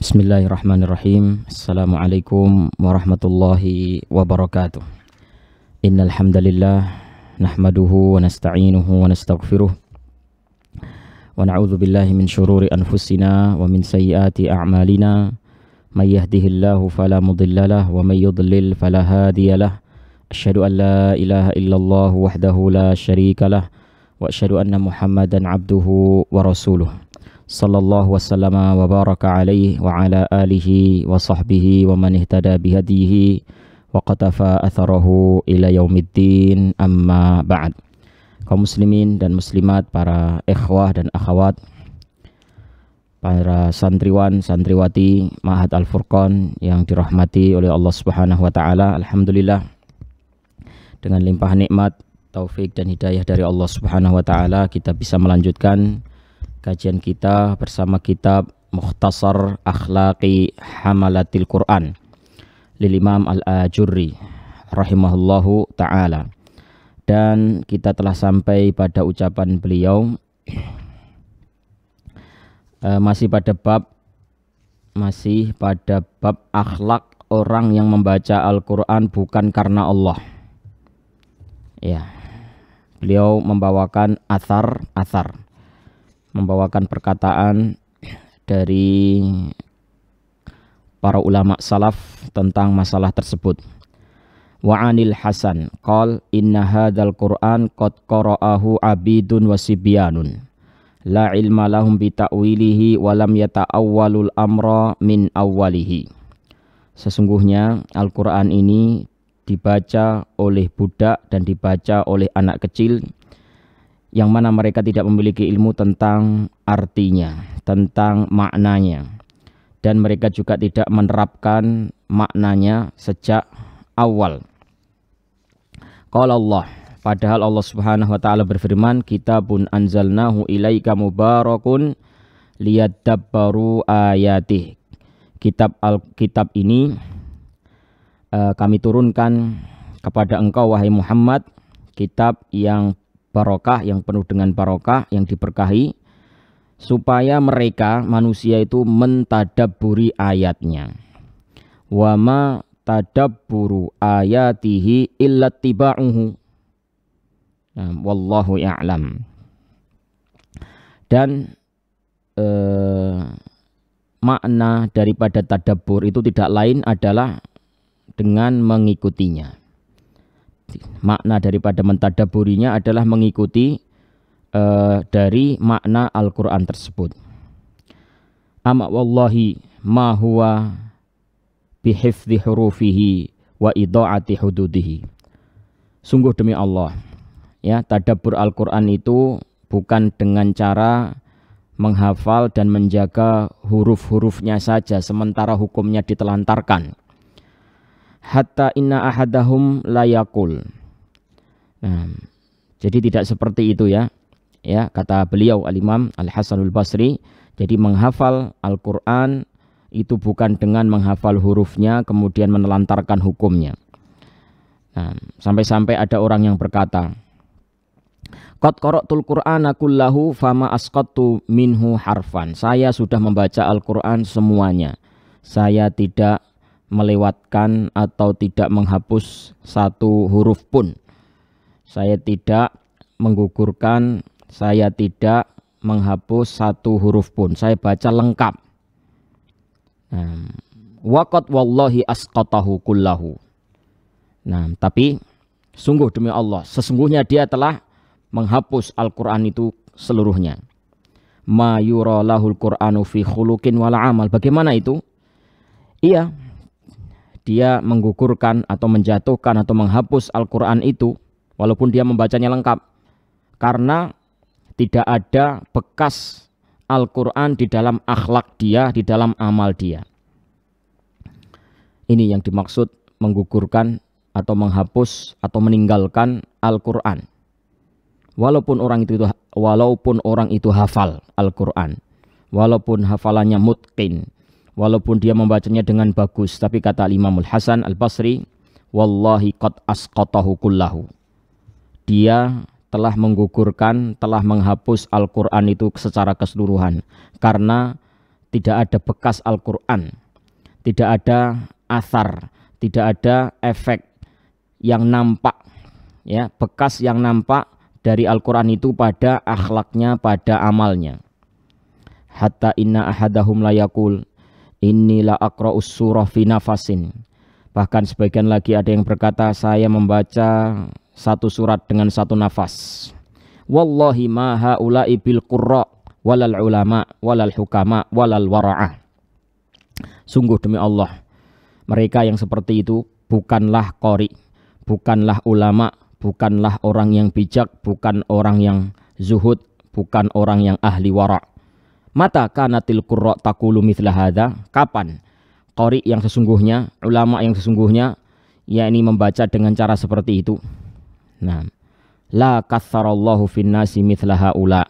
Bismillahirrahmanirrahim. Assalamualaikum warahmatullahi wabarakatuh. Innal hamdalillah nahmaduhu wa nasta'inuhu wa nastaghfiruh. Wa na'udzu billahi min syururi anfusina wa min sayyiati a'malina. May yahdihillahu fala wa may yudlil fala hadiyalah. an la ilaha illallah wahdahu la syarikalah wa asyhadu anna Muhammadan 'abduhu wa rasuluh sallallahu wasallam wa baraka alaihi wa ala alihi wa sahbihi wa man ihtada bihadihi wa qatafa atharahu ila yaumiddin amma ba'd kaum muslimin dan muslimat para ikhwah dan akhwat para santriwan santriwati Mahat Al Furqan yang dirahmati oleh Allah Subhanahu wa taala alhamdulillah dengan limpahan nikmat taufik dan hidayah dari Allah Subhanahu wa taala kita bisa melanjutkan kajian kita bersama kitab Mukhtasar Akhlaqi Hamalatil Quran lil Imam Al-Ajurri rahimahullahu taala. Dan kita telah sampai pada ucapan beliau eh, masih pada bab masih pada bab akhlak orang yang membaca Al-Qur'an bukan karena Allah. Ya. Beliau membawakan athar-athar membawakan perkataan dari para ulama salaf tentang masalah tersebut. Wa anil Hasan qal inna hadzal Qur'an qad qara'ahu abidun wasibiyanun la ilma lahum bi ta'wilihi wa lam yata'awwalul amra min awwalihi. Sesungguhnya Al-Qur'an ini dibaca oleh budak dan dibaca oleh anak kecil yang mana mereka tidak memiliki ilmu tentang artinya, tentang maknanya. Dan mereka juga tidak menerapkan maknanya sejak awal. Kalau Allah, padahal Allah Subhanahu wa taala berfirman, "Kitabun anzalnahu ilaika mubarakun liyadabbaru ayatih." Kitab al kitab ini uh, kami turunkan kepada engkau wahai Muhammad kitab yang barokah, yang penuh dengan barokah, yang diberkahi, supaya mereka manusia itu mentadaburi ayatnya. Wama tadaburu ayatihi illa tiba'uhu. Nah, wallahu ya'lam. Dan eh, makna daripada tadabur itu tidak lain adalah dengan mengikutinya. Makna daripada mentadaburinya adalah mengikuti uh, dari makna Al-Quran tersebut. Amma wallahi ma huwa bihifzi hurufihi wa idaati hududihi. Sungguh demi Allah, ya tadabur Al-Qur'an itu bukan dengan cara menghafal dan menjaga huruf-hurufnya saja sementara hukumnya ditelantarkan hatta inna ahadahum layakul. Nah, jadi tidak seperti itu ya. Ya, kata beliau Al-Imam Al-Hasanul Basri, jadi menghafal Al-Qur'an itu bukan dengan menghafal hurufnya kemudian menelantarkan hukumnya. Nah, sampai-sampai ada orang yang berkata, Qad qara'tul Qur'ana kullahu fama asqattu minhu harfan. Saya sudah membaca Al-Qur'an semuanya. Saya tidak melewatkan atau tidak menghapus satu huruf pun. Saya tidak menggugurkan, saya tidak menghapus satu huruf pun. Saya baca lengkap. Nah, Wakat wallahi asqatahu kullahu. Nah, tapi sungguh demi Allah, sesungguhnya dia telah menghapus Al-Qur'an itu seluruhnya. Ma yura lahul Qur'anu fi khuluqin wal amal. Bagaimana itu? Iya, dia menggugurkan atau menjatuhkan atau menghapus Al-Quran itu walaupun dia membacanya lengkap karena tidak ada bekas Al-Quran di dalam akhlak dia, di dalam amal dia. Ini yang dimaksud menggugurkan atau menghapus atau meninggalkan Al-Quran. Walaupun orang itu walaupun orang itu hafal Al-Quran, walaupun hafalannya mutqin, walaupun dia membacanya dengan bagus tapi kata Imamul Hasan Al-Basri wallahi qad asqatahu kullahu dia telah menggugurkan telah menghapus Al-Qur'an itu secara keseluruhan karena tidak ada bekas Al-Qur'an tidak ada asar, tidak ada efek yang nampak ya bekas yang nampak dari Al-Qur'an itu pada akhlaknya pada amalnya hatta inna ahadahum layakul Inilah akra'us surah fi nafasin. Bahkan sebagian lagi ada yang berkata saya membaca satu surat dengan satu nafas. Wallahi ma haula'i bil qurra walal ulama walal hukama walal wara'ah. Sungguh demi Allah, mereka yang seperti itu bukanlah kori, bukanlah ulama, bukanlah orang yang bijak, bukan orang yang zuhud, bukan orang yang ahli wara' Mata kanatil qurra taqulu mithla hadza? Kapan qori yang sesungguhnya, ulama yang sesungguhnya yakni membaca dengan cara seperti itu. Nah, la katsarallahu finnasi mithla haula.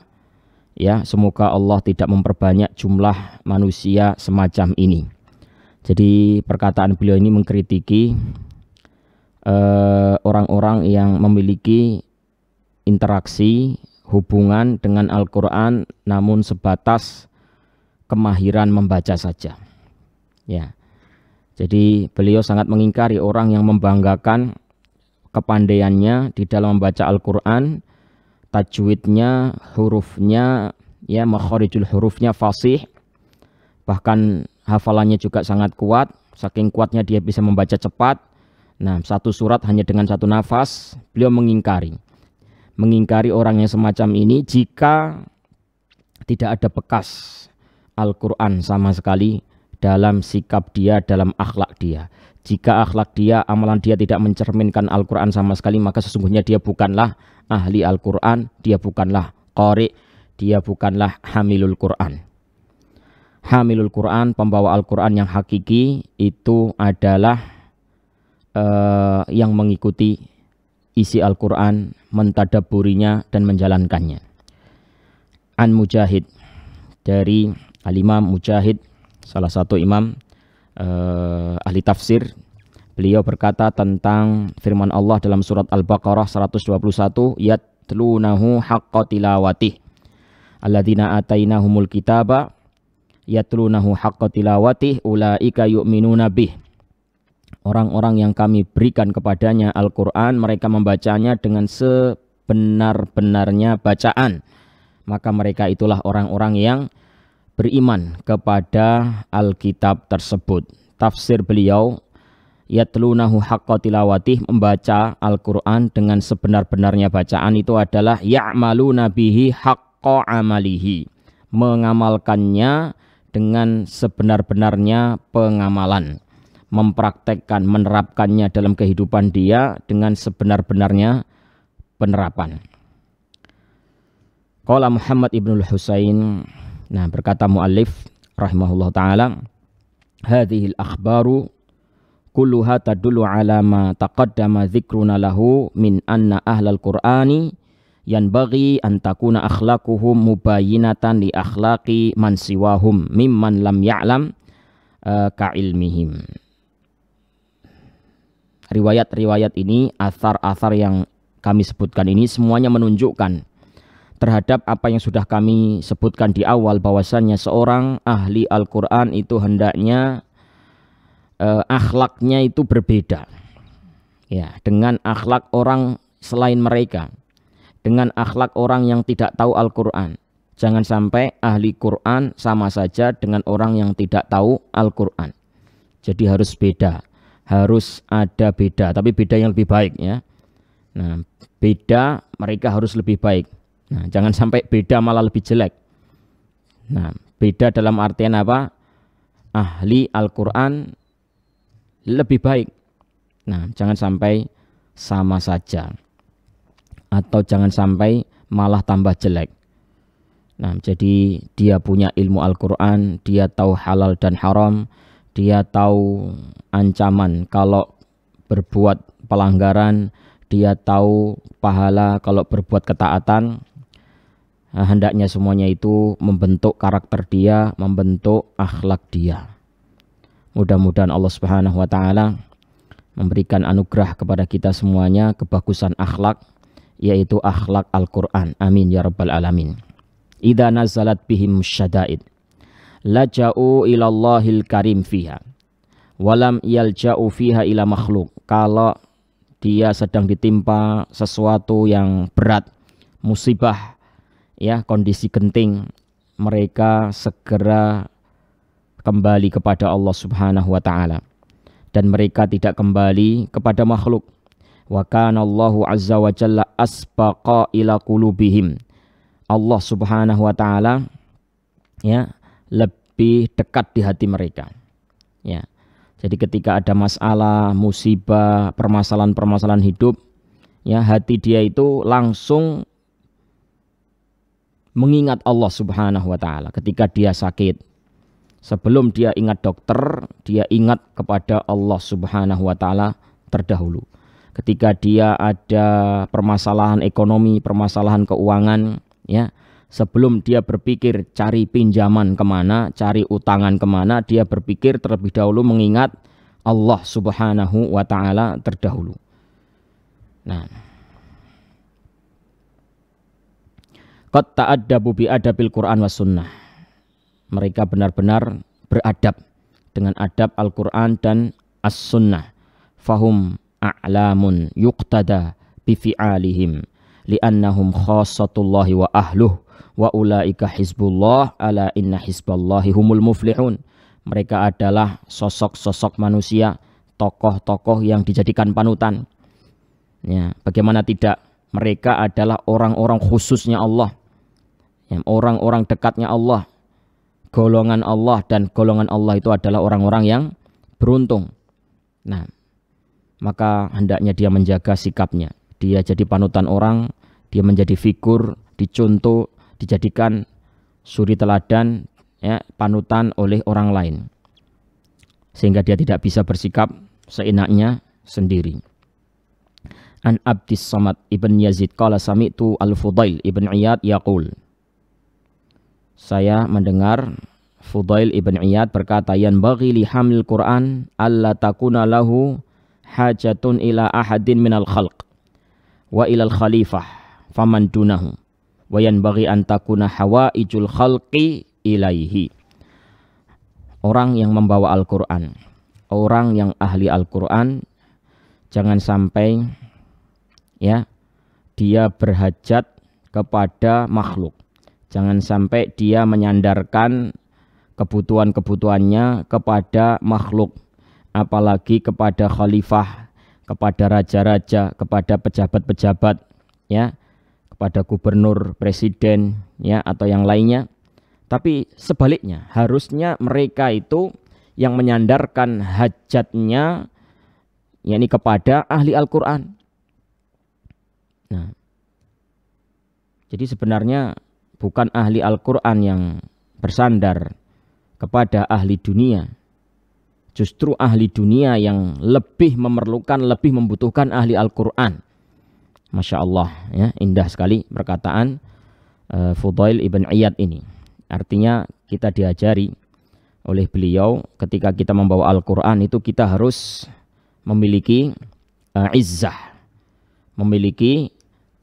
Ya, semoga Allah tidak memperbanyak jumlah manusia semacam ini. Jadi perkataan beliau ini mengkritiki eh, orang-orang uh, orang -orang yang memiliki interaksi hubungan dengan Al-Quran namun sebatas kemahiran membaca saja. Ya. Jadi beliau sangat mengingkari orang yang membanggakan kepandaiannya di dalam membaca Al-Quran, tajwidnya, hurufnya, ya makhorijul hurufnya fasih, bahkan hafalannya juga sangat kuat, saking kuatnya dia bisa membaca cepat, Nah, satu surat hanya dengan satu nafas, beliau mengingkari mengingkari orang yang semacam ini jika tidak ada bekas Al-Quran sama sekali dalam sikap dia, dalam akhlak dia. Jika akhlak dia, amalan dia tidak mencerminkan Al-Quran sama sekali, maka sesungguhnya dia bukanlah ahli Al-Quran, dia bukanlah qari, dia bukanlah hamilul Quran. Hamilul Quran, pembawa Al-Quran yang hakiki itu adalah uh, yang mengikuti isi Al-Quran, mentadaburinya dan menjalankannya. An Mujahid dari Al-Imam Mujahid, salah satu imam eh, ahli tafsir. Beliau berkata tentang firman Allah dalam surat Al-Baqarah 121, yatlunahu haqqa tilawatih. Alladzina atainahumul kitaba yatlunahu haqqa tilawatih ulaika yu'minuna bih Orang-orang yang kami berikan kepadanya Al-Quran, mereka membacanya dengan sebenar-benarnya bacaan. Maka mereka itulah orang-orang yang beriman kepada Alkitab tersebut. Tafsir beliau, yatlunahu haqqa tilawatih, membaca Al-Quran dengan sebenar-benarnya bacaan itu adalah ya'malu nabihi haqqa amalihi. Mengamalkannya dengan sebenar-benarnya pengamalan mempraktekkan, menerapkannya dalam kehidupan dia dengan sebenar-benarnya penerapan. Kala Muhammad Ibnu Husain, nah berkata muallif rahimahullah taala, hadhihi al-akhbaru kulluha tadullu ala ma taqaddama dzikruna lahu min anna ahlal qur'ani yanbaghi an takuna akhlakuhum mubayyinatan li akhlaqi man siwahum mimman lam ya'lam uh, eh, ka ilmihim riwayat-riwayat ini, asar-asar yang kami sebutkan ini semuanya menunjukkan terhadap apa yang sudah kami sebutkan di awal bahwasannya seorang ahli Al-Qur'an itu hendaknya eh, akhlaknya itu berbeda. Ya, dengan akhlak orang selain mereka. Dengan akhlak orang yang tidak tahu Al-Qur'an. Jangan sampai ahli Quran sama saja dengan orang yang tidak tahu Al-Quran. Jadi harus beda harus ada beda, tapi beda yang lebih baik ya. Nah, beda mereka harus lebih baik. Nah, jangan sampai beda malah lebih jelek. Nah, beda dalam artian apa? Ahli Al-Qur'an lebih baik. Nah, jangan sampai sama saja. Atau jangan sampai malah tambah jelek. Nah, jadi dia punya ilmu Al-Qur'an, dia tahu halal dan haram, dia tahu ancaman kalau berbuat pelanggaran, dia tahu pahala kalau berbuat ketaatan. Nah, hendaknya semuanya itu membentuk karakter dia, membentuk akhlak dia. Mudah-mudahan Allah Subhanahu wa taala memberikan anugerah kepada kita semuanya kebagusan akhlak yaitu akhlak Al-Qur'an. Amin ya rabbal alamin. Idza nazalat bihim syada'id laja'u ilallahil karim fiha walam yalja'u fiha ila makhluk kalau dia sedang ditimpa sesuatu yang berat musibah ya kondisi genting mereka segera kembali kepada Allah Subhanahu wa taala dan mereka tidak kembali kepada makhluk wa kana Allahu azza wa jalla asbaqa ila qulubihim Allah Subhanahu wa taala ya lebih dekat di hati mereka. Ya. Jadi ketika ada masalah, musibah, permasalahan-permasalahan hidup, ya hati dia itu langsung mengingat Allah Subhanahu wa taala ketika dia sakit. Sebelum dia ingat dokter, dia ingat kepada Allah Subhanahu wa taala terdahulu. Ketika dia ada permasalahan ekonomi, permasalahan keuangan, ya, sebelum dia berpikir cari pinjaman kemana, cari utangan kemana, dia berpikir terlebih dahulu mengingat Allah subhanahu wa ta'ala terdahulu. Nah. Kot ta'addabu bi'adabil Qur'an was sunnah. Mereka benar-benar beradab dengan adab Al-Qur'an dan As-Sunnah. Fahum a'lamun yuqtada bi fi'alihim li'annahum khasatullahi wa ahluh wa ulaika hizbullah ala inna hizballahi humul muflihun. Mereka adalah sosok-sosok manusia, tokoh-tokoh yang dijadikan panutan. Ya, bagaimana tidak? Mereka adalah orang-orang khususnya Allah. Ya, orang-orang dekatnya Allah. Golongan Allah dan golongan Allah itu adalah orang-orang yang beruntung. Nah, maka hendaknya dia menjaga sikapnya. Dia jadi panutan orang, dia menjadi figur, dicontoh, dijadikan suri teladan ya, panutan oleh orang lain sehingga dia tidak bisa bersikap seenaknya sendiri. An Abdis Samad ibn Yazid qala sami'tu Al-Fudail ibn Iyad yaqul Saya mendengar Fudail ibn Iyad berkata yan bagi li hamil Quran alla takuna lahu hajatun ila ahadin minal khalq wa ilal khalifah faman dunahu wayan bagi antakuna hawa ijul khalqi ilaihi. Orang yang membawa Al-Quran, orang yang ahli Al-Quran, jangan sampai ya dia berhajat kepada makhluk. Jangan sampai dia menyandarkan kebutuhan-kebutuhannya kepada makhluk, apalagi kepada khalifah, kepada raja-raja, kepada pejabat-pejabat, ya pada gubernur, presiden, ya atau yang lainnya. Tapi sebaliknya, harusnya mereka itu yang menyandarkan hajatnya yakni kepada ahli Al-Qur'an. Nah. Jadi sebenarnya bukan ahli Al-Qur'an yang bersandar kepada ahli dunia. Justru ahli dunia yang lebih memerlukan, lebih membutuhkan ahli Al-Qur'an. Masya Allah, ya, indah sekali perkataan uh, Fudail ibn Iyad ini. Artinya kita diajari oleh beliau ketika kita membawa Al-Quran itu kita harus memiliki uh, izzah, memiliki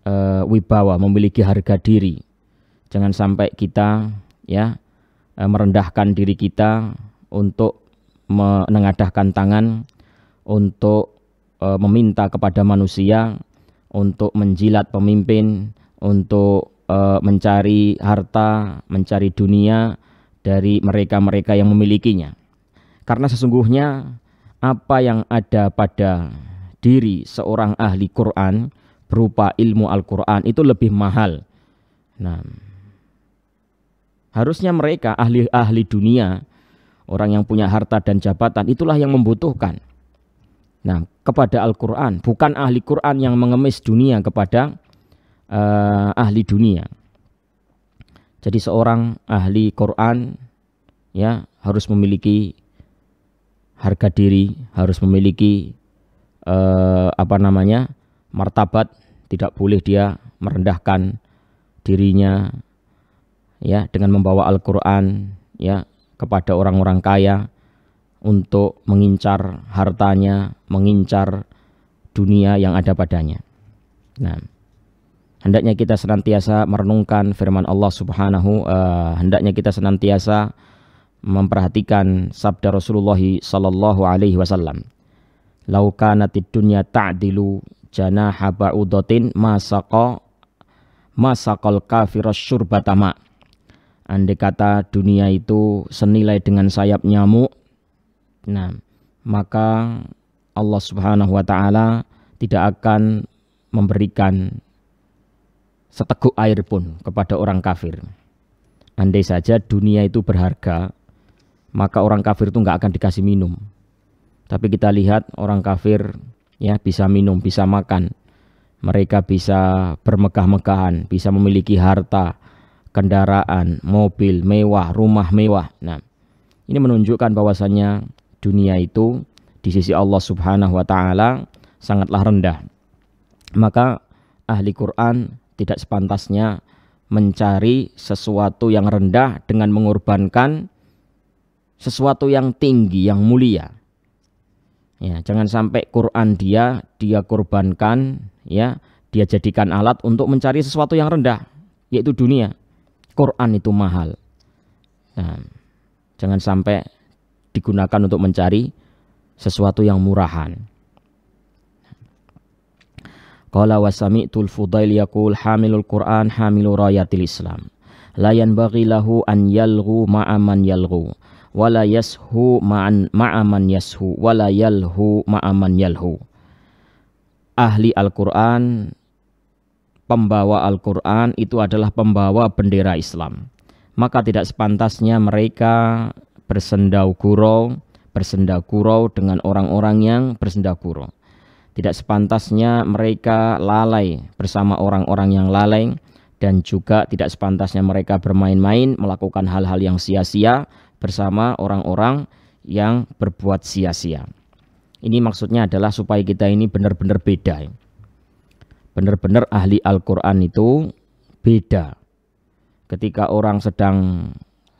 uh, wibawa, memiliki harga diri. Jangan sampai kita ya uh, merendahkan diri kita untuk menengadahkan tangan untuk meminta kepada manusia untuk menjilat pemimpin, untuk uh, mencari harta, mencari dunia dari mereka-mereka yang memilikinya. Karena sesungguhnya apa yang ada pada diri seorang ahli Quran berupa ilmu Al-Quran itu lebih mahal. Nah, harusnya mereka ahli-ahli dunia, orang yang punya harta dan jabatan itulah yang membutuhkan. Nah, kepada Al-Qur'an, bukan ahli Qur'an yang mengemis dunia kepada uh, ahli dunia. Jadi seorang ahli Qur'an ya harus memiliki harga diri, harus memiliki uh, apa namanya? martabat, tidak boleh dia merendahkan dirinya ya dengan membawa Al-Qur'an ya kepada orang-orang kaya untuk mengincar hartanya, mengincar dunia yang ada padanya. Nah, hendaknya kita senantiasa merenungkan firman Allah Subhanahu uh, hendaknya kita senantiasa memperhatikan sabda Rasulullah sallallahu alaihi wasallam. Lau kanatid dunya ta'dilu janaha ba'udatin masaqa masaqal kafiras syurbatama. Andai kata dunia itu senilai dengan sayap nyamuk, Nah, maka Allah Subhanahu wa taala tidak akan memberikan seteguk air pun kepada orang kafir. Andai saja dunia itu berharga, maka orang kafir itu nggak akan dikasih minum. Tapi kita lihat orang kafir ya bisa minum, bisa makan. Mereka bisa bermegah-megahan, bisa memiliki harta, kendaraan, mobil mewah, rumah mewah. Nah, ini menunjukkan bahwasannya dunia itu di sisi Allah Subhanahu wa taala sangatlah rendah. Maka ahli Quran tidak sepantasnya mencari sesuatu yang rendah dengan mengorbankan sesuatu yang tinggi, yang mulia. Ya, jangan sampai Quran dia dia korbankan, ya, dia jadikan alat untuk mencari sesuatu yang rendah, yaitu dunia. Quran itu mahal. Nah, jangan sampai digunakan untuk mencari sesuatu yang murahan. Qala wa sami'tul Fudail yaqul hamilul Qur'an hamilu rayatil Islam. La yanbaghi lahu an yalghu ma'a man yalghu la yashu ma'an ma'aman yashu la yalhu ma'aman yalhu. Ahli Al-Qur'an pembawa Al-Qur'an itu adalah pembawa bendera Islam. Maka tidak sepantasnya mereka bersendau kuro, bersenda kuro dengan orang-orang yang bersenda kuro. Tidak sepantasnya mereka lalai bersama orang-orang yang lalai dan juga tidak sepantasnya mereka bermain-main melakukan hal-hal yang sia-sia bersama orang-orang yang berbuat sia-sia. Ini maksudnya adalah supaya kita ini benar-benar beda. Benar-benar ahli Al-Quran itu beda ketika orang sedang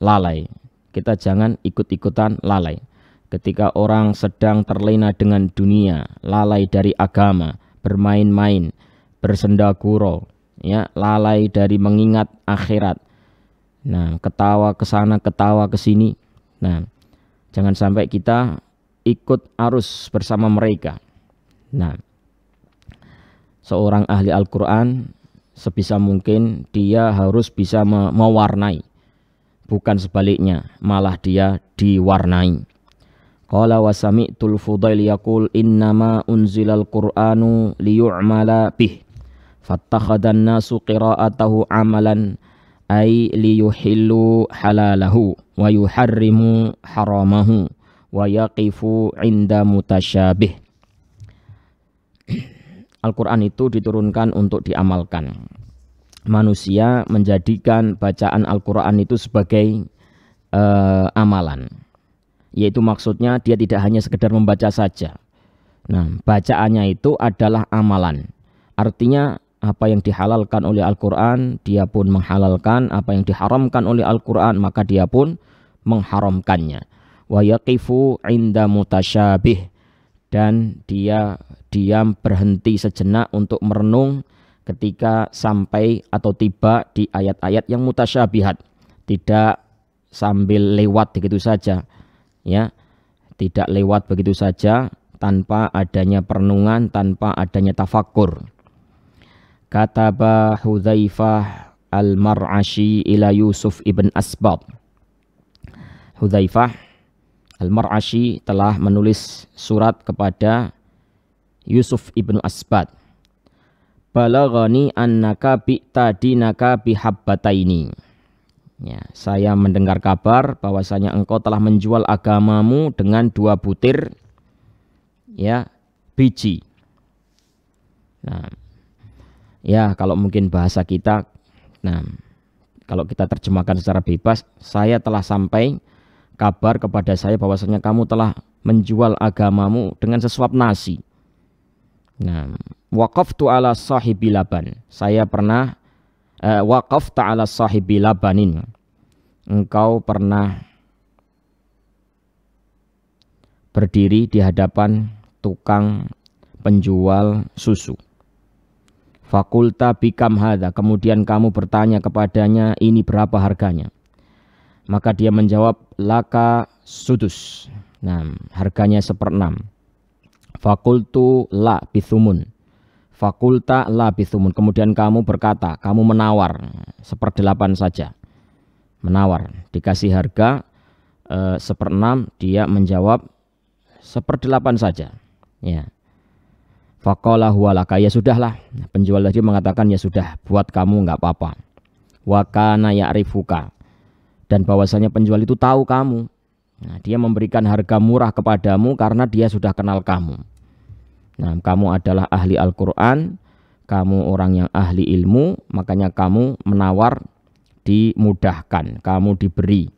lalai kita jangan ikut-ikutan lalai. Ketika orang sedang terlena dengan dunia, lalai dari agama, bermain-main, bersendaguro, ya, lalai dari mengingat akhirat. Nah, ketawa ke sana, ketawa ke sini. Nah, jangan sampai kita ikut arus bersama mereka. Nah, seorang ahli Al-Qur'an sebisa mungkin dia harus bisa mewarnai bukan sebaliknya, malah dia diwarnai. Qala wa sami'tul Fudail yaqul innama unzilal Qur'anu liyu'mala bih. Fattakhadan nasu qira'atahu amalan ay liyuhillu halalahu wa yuharrimu haramahu wa yaqifu inda mutasyabih. Al-Quran itu diturunkan untuk diamalkan manusia menjadikan bacaan Al-Quran itu sebagai uh, amalan. Yaitu maksudnya dia tidak hanya sekedar membaca saja. Nah, bacaannya itu adalah amalan. Artinya apa yang dihalalkan oleh Al-Quran, dia pun menghalalkan. Apa yang diharamkan oleh Al-Quran, maka dia pun mengharamkannya. Wa yaqifu inda mutasyabih. Dan dia diam berhenti sejenak untuk merenung ketika sampai atau tiba di ayat-ayat yang mutasyabihat tidak sambil lewat begitu saja ya tidak lewat begitu saja tanpa adanya perenungan tanpa adanya tafakur kataba Hudzaifah al-Mar'ashi ila Yusuf ibn Asbab Hudzaifah al-Mar'ashi telah menulis surat kepada Yusuf ibn Asbad tadi annaka bi'tadinaka bihabbataini. Ya, saya mendengar kabar bahwasanya engkau telah menjual agamamu dengan dua butir ya biji. Nah, ya kalau mungkin bahasa kita nah kalau kita terjemahkan secara bebas, saya telah sampai kabar kepada saya bahwasanya kamu telah menjual agamamu dengan sesuap nasi. Nah, tu ala sahibi laban. Saya pernah uh, eh, tu ala sahibi labanin. Engkau pernah berdiri di hadapan tukang penjual susu. Fakulta bikam hadha. Kemudian kamu bertanya kepadanya ini berapa harganya. Maka dia menjawab laka sudus. Nah, harganya seperenam. Fakultu la bisumun. Fakulta la bisumun. Kemudian kamu berkata, kamu menawar seperdelapan saja. Menawar. Dikasih harga eh, seperenam, dia menjawab seperdelapan saja. Ya. Fakola huwalaka ya sudahlah. Penjual tadi mengatakan ya sudah buat kamu nggak apa-apa. Wakana ya'rifuka. Dan bahwasanya penjual itu tahu kamu. Nah, dia memberikan harga murah kepadamu karena dia sudah kenal kamu. Nah, kamu adalah ahli Al-Quran, kamu orang yang ahli ilmu, makanya kamu menawar dimudahkan, kamu diberi.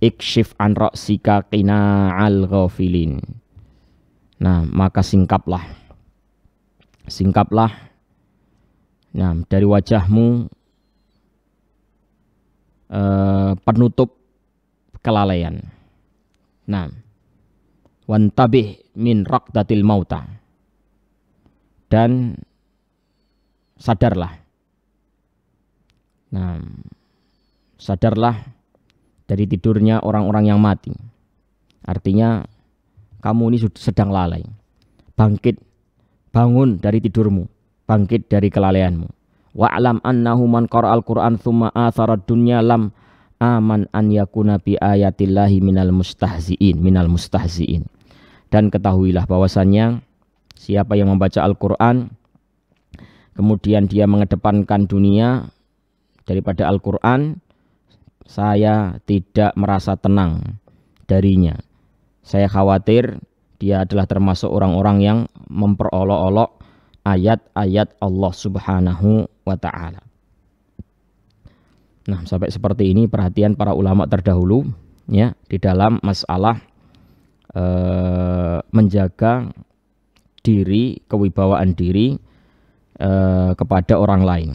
Ikshif an roksika kina al ghafilin. Nah, maka singkaplah. Singkaplah. Nah, dari wajahmu eh, penutup kelalaian. Nah, wantabih min raqdatil mauta. Dan sadarlah. Nah, sadarlah dari tidurnya orang-orang yang mati. Artinya kamu ini sedang lalai. Bangkit, bangun dari tidurmu, bangkit dari kelalaianmu. Wa an annahu man qara'al Qur'an tsumma athara dunya lam aman an yakuna bi ayatillahi minal mustahziin minal mustahziin dan ketahuilah bahwasanya siapa yang membaca Al-Qur'an kemudian dia mengedepankan dunia daripada Al-Qur'an saya tidak merasa tenang darinya saya khawatir dia adalah termasuk orang-orang yang memperolok-olok ayat-ayat Allah Subhanahu wa taala Nah, sampai seperti ini perhatian para ulama terdahulu ya di dalam masalah e, menjaga diri, kewibawaan diri e, kepada orang lain.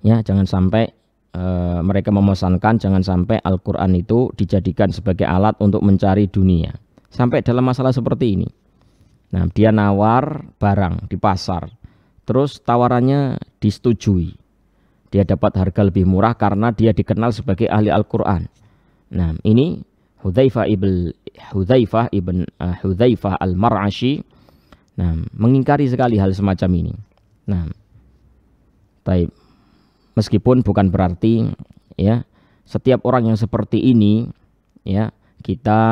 Ya, jangan sampai e, mereka memosankan jangan sampai Al-Qur'an itu dijadikan sebagai alat untuk mencari dunia. Sampai dalam masalah seperti ini. Nah, dia nawar barang di pasar. Terus tawarannya disetujui dia dapat harga lebih murah karena dia dikenal sebagai ahli Al-Quran. Nah, ini Hudzaifah ibn Hudzaifah ibn uh, Hudzaifah al-Mar'ashi nah, mengingkari sekali hal semacam ini. Nah, tapi Meskipun bukan berarti ya setiap orang yang seperti ini ya kita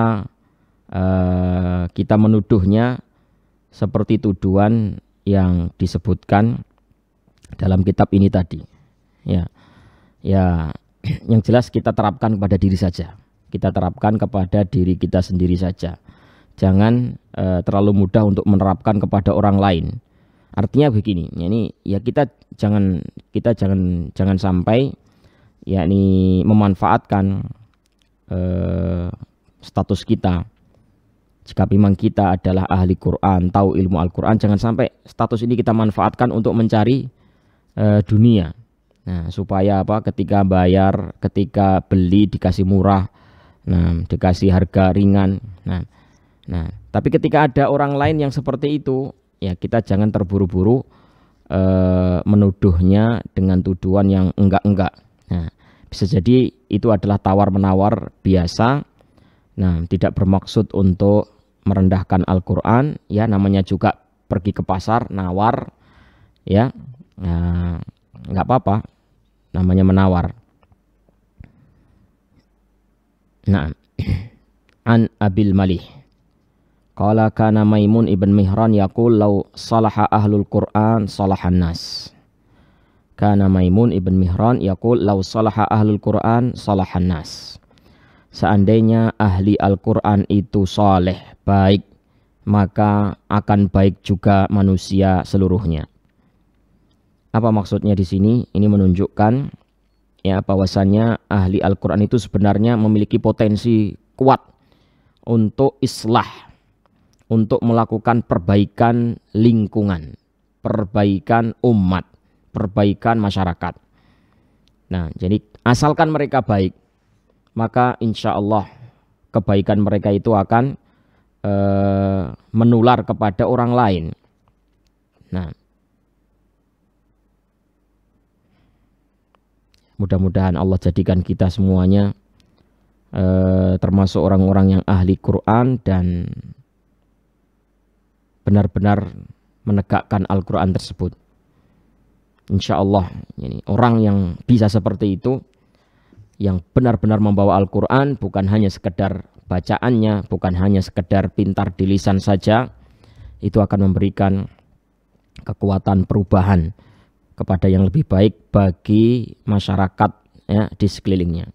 uh, kita menuduhnya seperti tuduhan yang disebutkan dalam kitab ini tadi ya ya yang jelas kita terapkan kepada diri saja kita terapkan kepada diri kita sendiri saja jangan e, terlalu mudah untuk menerapkan kepada orang lain artinya begini ini ya kita jangan kita jangan jangan sampai yakni memanfaatkan e, status kita jika memang kita adalah ahli Quran, tahu ilmu Al-Quran, jangan sampai status ini kita manfaatkan untuk mencari e, dunia, Nah, supaya apa? Ketika bayar, ketika beli dikasih murah. Nah, dikasih harga ringan. Nah, nah, tapi ketika ada orang lain yang seperti itu, ya kita jangan terburu-buru eh, menuduhnya dengan tuduhan yang enggak-enggak. Nah, bisa jadi itu adalah tawar-menawar biasa. Nah, tidak bermaksud untuk merendahkan Al-Qur'an, ya namanya juga pergi ke pasar nawar ya. Nah, nggak apa-apa namanya menawar nah an abil malih Qala kana Maimun ibn Mihran yaqul law salaha ahlul Qur'an salahan nas. Kana Maimun ibn Mihran yaqul law salaha ahlul Qur'an salahan nas. Seandainya ahli Al-Quran itu saleh baik, maka akan baik juga manusia seluruhnya. Apa maksudnya di sini? Ini menunjukkan ya bahwasannya ahli Al-Qur'an itu sebenarnya memiliki potensi kuat untuk islah, untuk melakukan perbaikan lingkungan, perbaikan umat, perbaikan masyarakat. Nah, jadi asalkan mereka baik, maka insya Allah kebaikan mereka itu akan eh, menular kepada orang lain. Nah, Mudah-mudahan Allah jadikan kita semuanya eh, termasuk orang-orang yang ahli Quran dan benar-benar menegakkan Al-Quran tersebut. Insya Allah, ini orang yang bisa seperti itu, yang benar-benar membawa Al-Quran bukan hanya sekedar bacaannya, bukan hanya sekedar pintar di lisan saja, itu akan memberikan kekuatan perubahan kepada yang lebih baik bagi masyarakat ya, di sekelilingnya.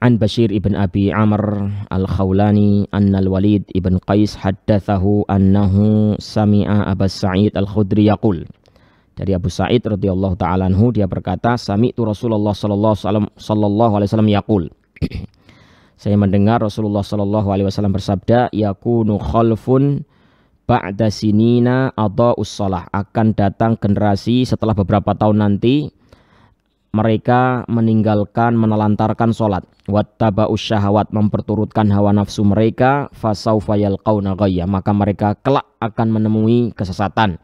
An Bashir ibn Abi Amr al-Khawlani anna al-Walid ibn Qais haddathahu annahu sami'a Abu Sa'id al-Khudri yaqul dari Abu Sa'id radhiyallahu taala anhu dia berkata sami'tu Rasulullah sallallahu sallallahu alaihi wasallam yaqul Saya mendengar Rasulullah sallallahu alaihi wasallam bersabda yakunu khalfun ba'da sinina atau ussalah akan datang generasi setelah beberapa tahun nanti mereka meninggalkan menelantarkan sholat wattaba usyahawat memperturutkan hawa nafsu mereka fasaufa yalqauna ghayya maka mereka kelak akan menemui kesesatan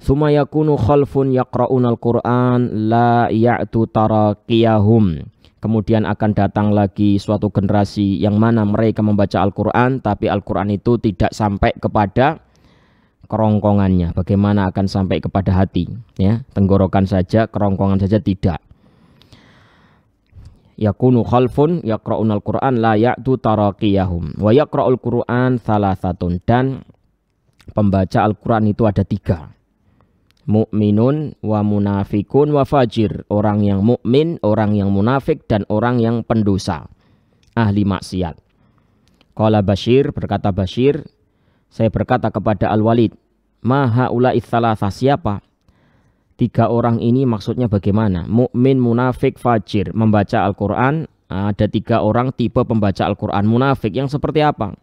thumma yakunu khalfun yaqra'unal qur'an la ya'tu taraqiyahum kemudian akan datang lagi suatu generasi yang mana mereka membaca Al-Qur'an tapi Al-Qur'an itu tidak sampai kepada kerongkongannya, bagaimana akan sampai kepada hati, ya. Tenggorokan saja, kerongkongan saja tidak. Yakunu khalfun yaqra'un quran la ya'tu taraqiyahum wa yaqra'ul Qur'an salasatun dan pembaca Al-Qur'an itu ada tiga mukminun wa munafikun wa fajir orang yang mukmin orang yang munafik dan orang yang pendosa ahli maksiat Kala Bashir berkata Bashir saya berkata kepada Al-Walid, Maha ulai thalatha siapa? Tiga orang ini maksudnya bagaimana? Mukmin, munafik, fajir. Membaca Al-Quran, ada tiga orang tipe pembaca Al-Quran munafik. Yang seperti apa?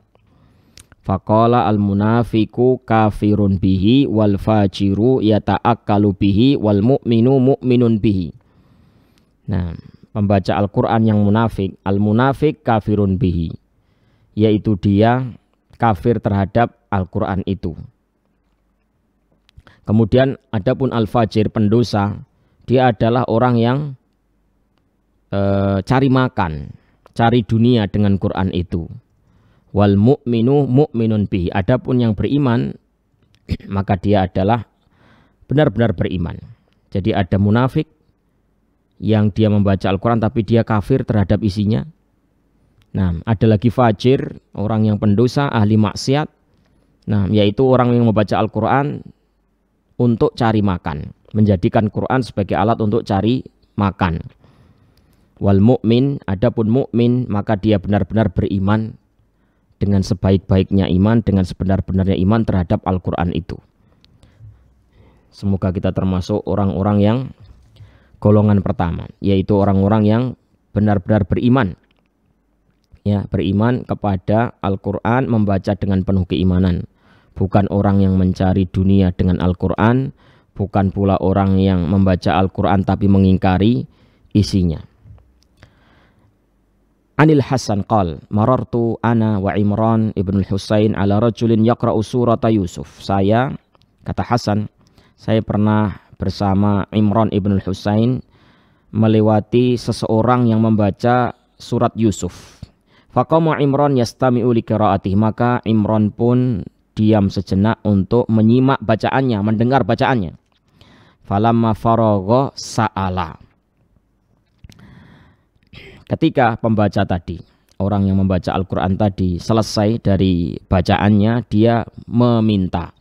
Fakola al munafiku kafirun bihi wal fajiru yata'akkalu bihi wal mu'minu mu'minun bihi. Nah, pembaca Al-Qur'an yang munafik, al munafik kafirun bihi. Yaitu dia kafir terhadap Al-Quran itu. Kemudian ada pun al-fajir pendosa, dia adalah orang yang e, cari makan, cari dunia dengan Quran itu. Wal mu'minu mu'minun bihi. Adapun yang beriman, maka dia adalah benar-benar beriman. Jadi ada munafik yang dia membaca Al-Quran tapi dia kafir terhadap isinya. Nah, ada lagi fajir, orang yang pendosa, ahli maksiat. Nah, yaitu orang yang membaca Al-Qur'an untuk cari makan, menjadikan Quran sebagai alat untuk cari makan. Wal mukmin, adapun mukmin, maka dia benar-benar beriman dengan sebaik-baiknya iman, dengan sebenar-benarnya iman terhadap Al-Qur'an itu. Semoga kita termasuk orang-orang yang golongan pertama, yaitu orang-orang yang benar-benar beriman ya beriman kepada Al-Qur'an membaca dengan penuh keimanan bukan orang yang mencari dunia dengan Al-Qur'an bukan pula orang yang membaca Al-Qur'an tapi mengingkari isinya Anil Hasan qal marartu ana wa Imran ibn Husain ala rajulin yaqra'u surata Yusuf saya kata Hasan saya pernah bersama Imran ibn Husain melewati seseorang yang membaca surat Yusuf Fakomu Imron yastami'u liqiraatih maka Imron pun diam sejenak untuk menyimak bacaannya, mendengar bacaannya. Falamma faragha sa'ala. Ketika pembaca tadi, orang yang membaca Al-Qur'an tadi selesai dari bacaannya, dia meminta.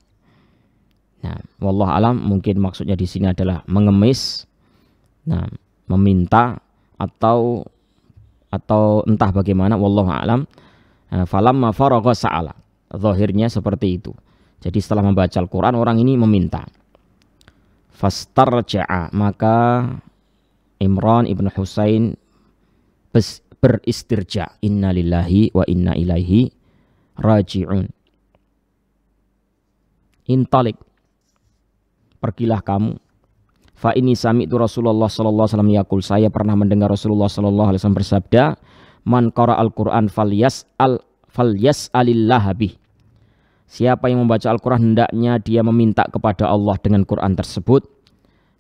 Nah, wallah alam mungkin maksudnya di sini adalah mengemis. Nah, meminta atau atau entah bagaimana wallahu alam eh, falamma faragha sa'ala. Zahirnya seperti itu. Jadi setelah membaca Al-Qur'an orang ini meminta. Fastarja'a maka Imran ibnu Husain beristirja inna lillahi wa inna ilaihi raji'un intalik pergilah kamu Fa ini sami itu Rasulullah sallallahu alaihi wasallam yakul saya pernah mendengar Rasulullah sallallahu alaihi wasallam bersabda, "Man qara al-Qur'an falyas al falyas alillah bi Siapa yang membaca Al-Qur'an hendaknya dia meminta kepada Allah dengan Quran tersebut.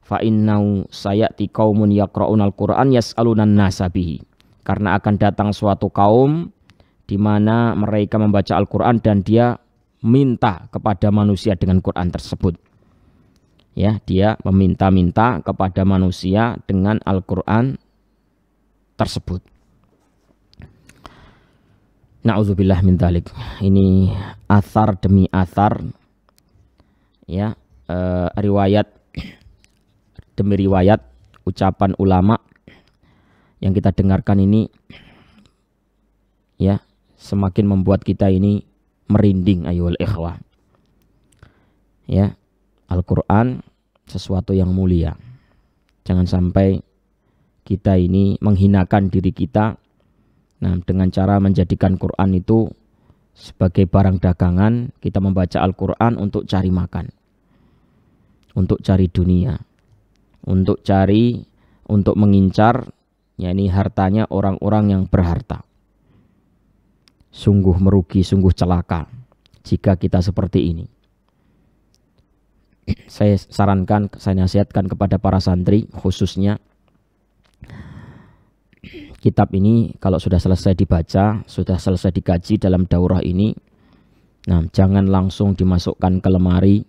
Fa innau sayati qaumun yaqra'un al-Qur'an yas'alunan nasabihi. Karena akan datang suatu kaum di mana mereka membaca Al-Quran dan dia minta kepada manusia dengan Quran tersebut ya dia meminta-minta kepada manusia dengan Al-Qur'an tersebut. Nauzubillah min dalik. Ini asar demi asar. ya eh, riwayat demi riwayat ucapan ulama yang kita dengarkan ini ya semakin membuat kita ini merinding ayol ikhwah. Ya, Al-Quran sesuatu yang mulia. Jangan sampai kita ini menghinakan diri kita nah, dengan cara menjadikan Quran itu sebagai barang dagangan. Kita membaca Al-Quran untuk cari makan, untuk cari dunia, untuk cari, untuk mengincar, yakni hartanya orang-orang yang berharta. Sungguh merugi, sungguh celaka jika kita seperti ini saya sarankan, saya nasihatkan kepada para santri khususnya kitab ini kalau sudah selesai dibaca, sudah selesai dikaji dalam daurah ini, nah jangan langsung dimasukkan ke lemari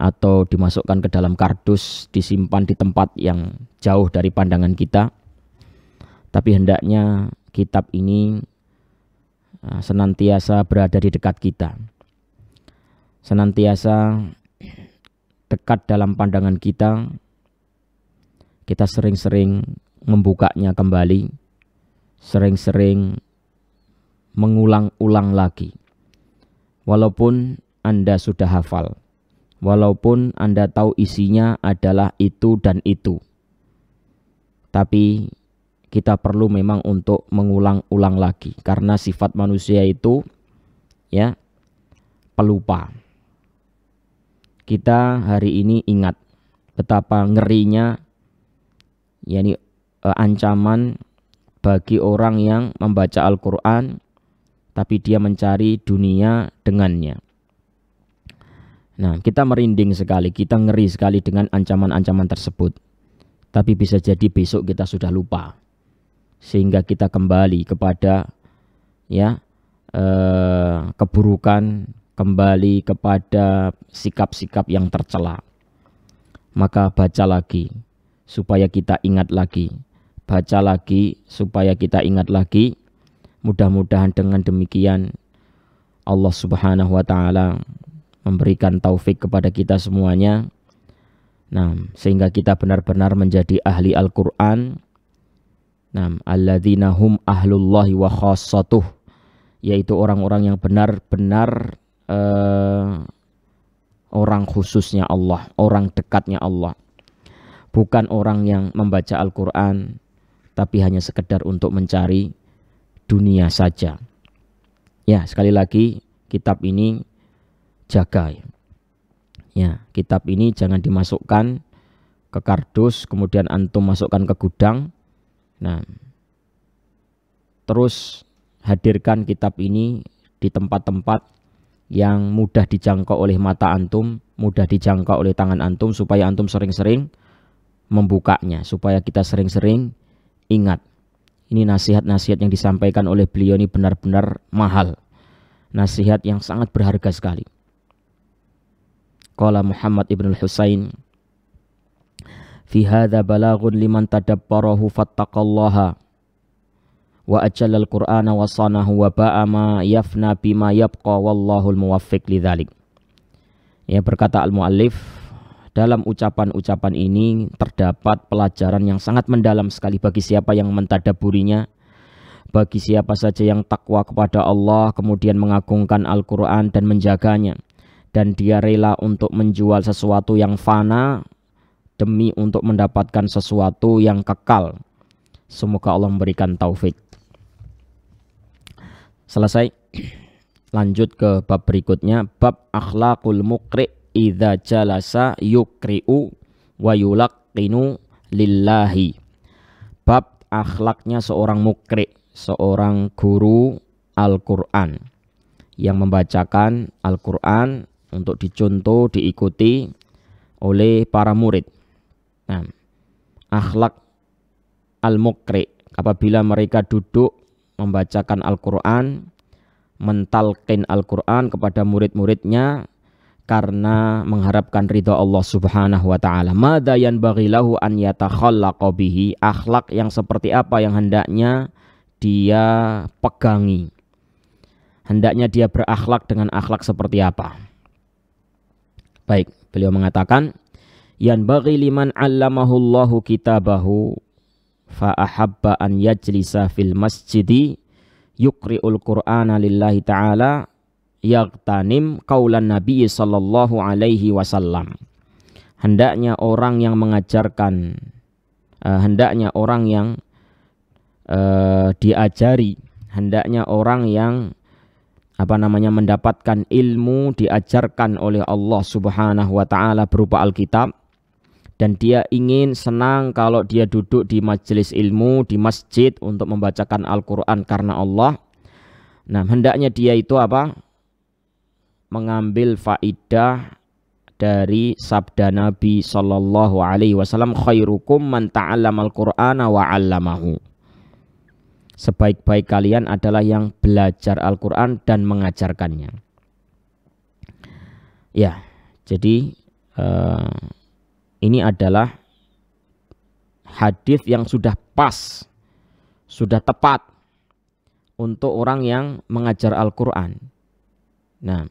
atau dimasukkan ke dalam kardus, disimpan di tempat yang jauh dari pandangan kita. Tapi hendaknya kitab ini ah, senantiasa berada di dekat kita. Senantiasa dekat dalam pandangan kita, kita sering-sering membukanya kembali, sering-sering mengulang-ulang lagi. Walaupun Anda sudah hafal, walaupun Anda tahu isinya adalah itu dan itu. Tapi kita perlu memang untuk mengulang-ulang lagi karena sifat manusia itu ya pelupa kita hari ini ingat betapa ngerinya yakni e, ancaman bagi orang yang membaca Al-Qur'an tapi dia mencari dunia dengannya. Nah, kita merinding sekali, kita ngeri sekali dengan ancaman-ancaman tersebut. Tapi bisa jadi besok kita sudah lupa. Sehingga kita kembali kepada ya e, keburukan kembali kepada sikap-sikap yang tercela. Maka baca lagi supaya kita ingat lagi. Baca lagi supaya kita ingat lagi. Mudah-mudahan dengan demikian Allah Subhanahu wa taala memberikan taufik kepada kita semuanya. Nah, sehingga kita benar-benar menjadi ahli Al-Qur'an. Nah, alladzina hum ahlullahi wa khassatuh yaitu orang-orang yang benar-benar uh, orang khususnya Allah, orang dekatnya Allah. Bukan orang yang membaca Al-Quran, tapi hanya sekedar untuk mencari dunia saja. Ya, sekali lagi kitab ini jaga. Ya, kitab ini jangan dimasukkan ke kardus, kemudian antum masukkan ke gudang. Nah, terus hadirkan kitab ini di tempat-tempat yang mudah dijangkau oleh mata antum, mudah dijangkau oleh tangan antum supaya antum sering-sering membukanya, supaya kita sering-sering ingat. Ini nasihat-nasihat yang disampaikan oleh beliau ini benar-benar mahal. Nasihat yang sangat berharga sekali. Qala Muhammad ibn husain Fi hadha balagun liman tadabbarahu fattaqallaha wa ajallal qur'ana wa sanahu wa ba'ama yafna bima yabqa wallahu almuwaffiq lidzalik. Ya berkata al-muallif dalam ucapan-ucapan ini terdapat pelajaran yang sangat mendalam sekali bagi siapa yang mentadaburinya, bagi siapa saja yang takwa kepada Allah kemudian mengagungkan Al-Qur'an dan menjaganya dan dia rela untuk menjual sesuatu yang fana demi untuk mendapatkan sesuatu yang kekal. Semoga Allah memberikan taufik selesai lanjut ke bab berikutnya bab akhlakul mukri idza jalasa yukri'u wa yulaqqinu lillahi bab akhlaknya seorang mukri seorang guru Al-Qur'an yang membacakan Al-Qur'an untuk dicontoh diikuti oleh para murid nah akhlak al-mukri apabila mereka duduk membacakan Al-Quran, mentalkin Al-Quran kepada murid-muridnya karena mengharapkan ridho Allah Subhanahu wa taala. Mada yan an bihi, akhlak yang seperti apa yang hendaknya dia pegangi. Hendaknya dia berakhlak dengan akhlak seperti apa? Baik, beliau mengatakan yan bagi liman allamahullahu kitabahu fa ahabba an yajlisa fil masjidi yukri'ul qur'ana lillahi ta'ala yaghtanim qaulan nabi sallallahu alaihi wasallam hendaknya orang yang mengajarkan uh, hendaknya orang yang uh, diajari hendaknya orang yang apa namanya mendapatkan ilmu diajarkan oleh Allah Subhanahu wa taala berupa Alkitab dan dia ingin senang kalau dia duduk di majelis ilmu di masjid untuk membacakan Al-Qur'an karena Allah. Nah, hendaknya dia itu apa? mengambil faidah dari sabda Nabi Shallallahu alaihi wasallam khairukum man ta'allamal Qur'ana wa 'allamahu. Sebaik-baik kalian adalah yang belajar Al-Qur'an dan mengajarkannya. Ya, jadi uh, ini adalah hadis yang sudah pas, sudah tepat untuk orang yang mengajar Al-Qur'an. Nah,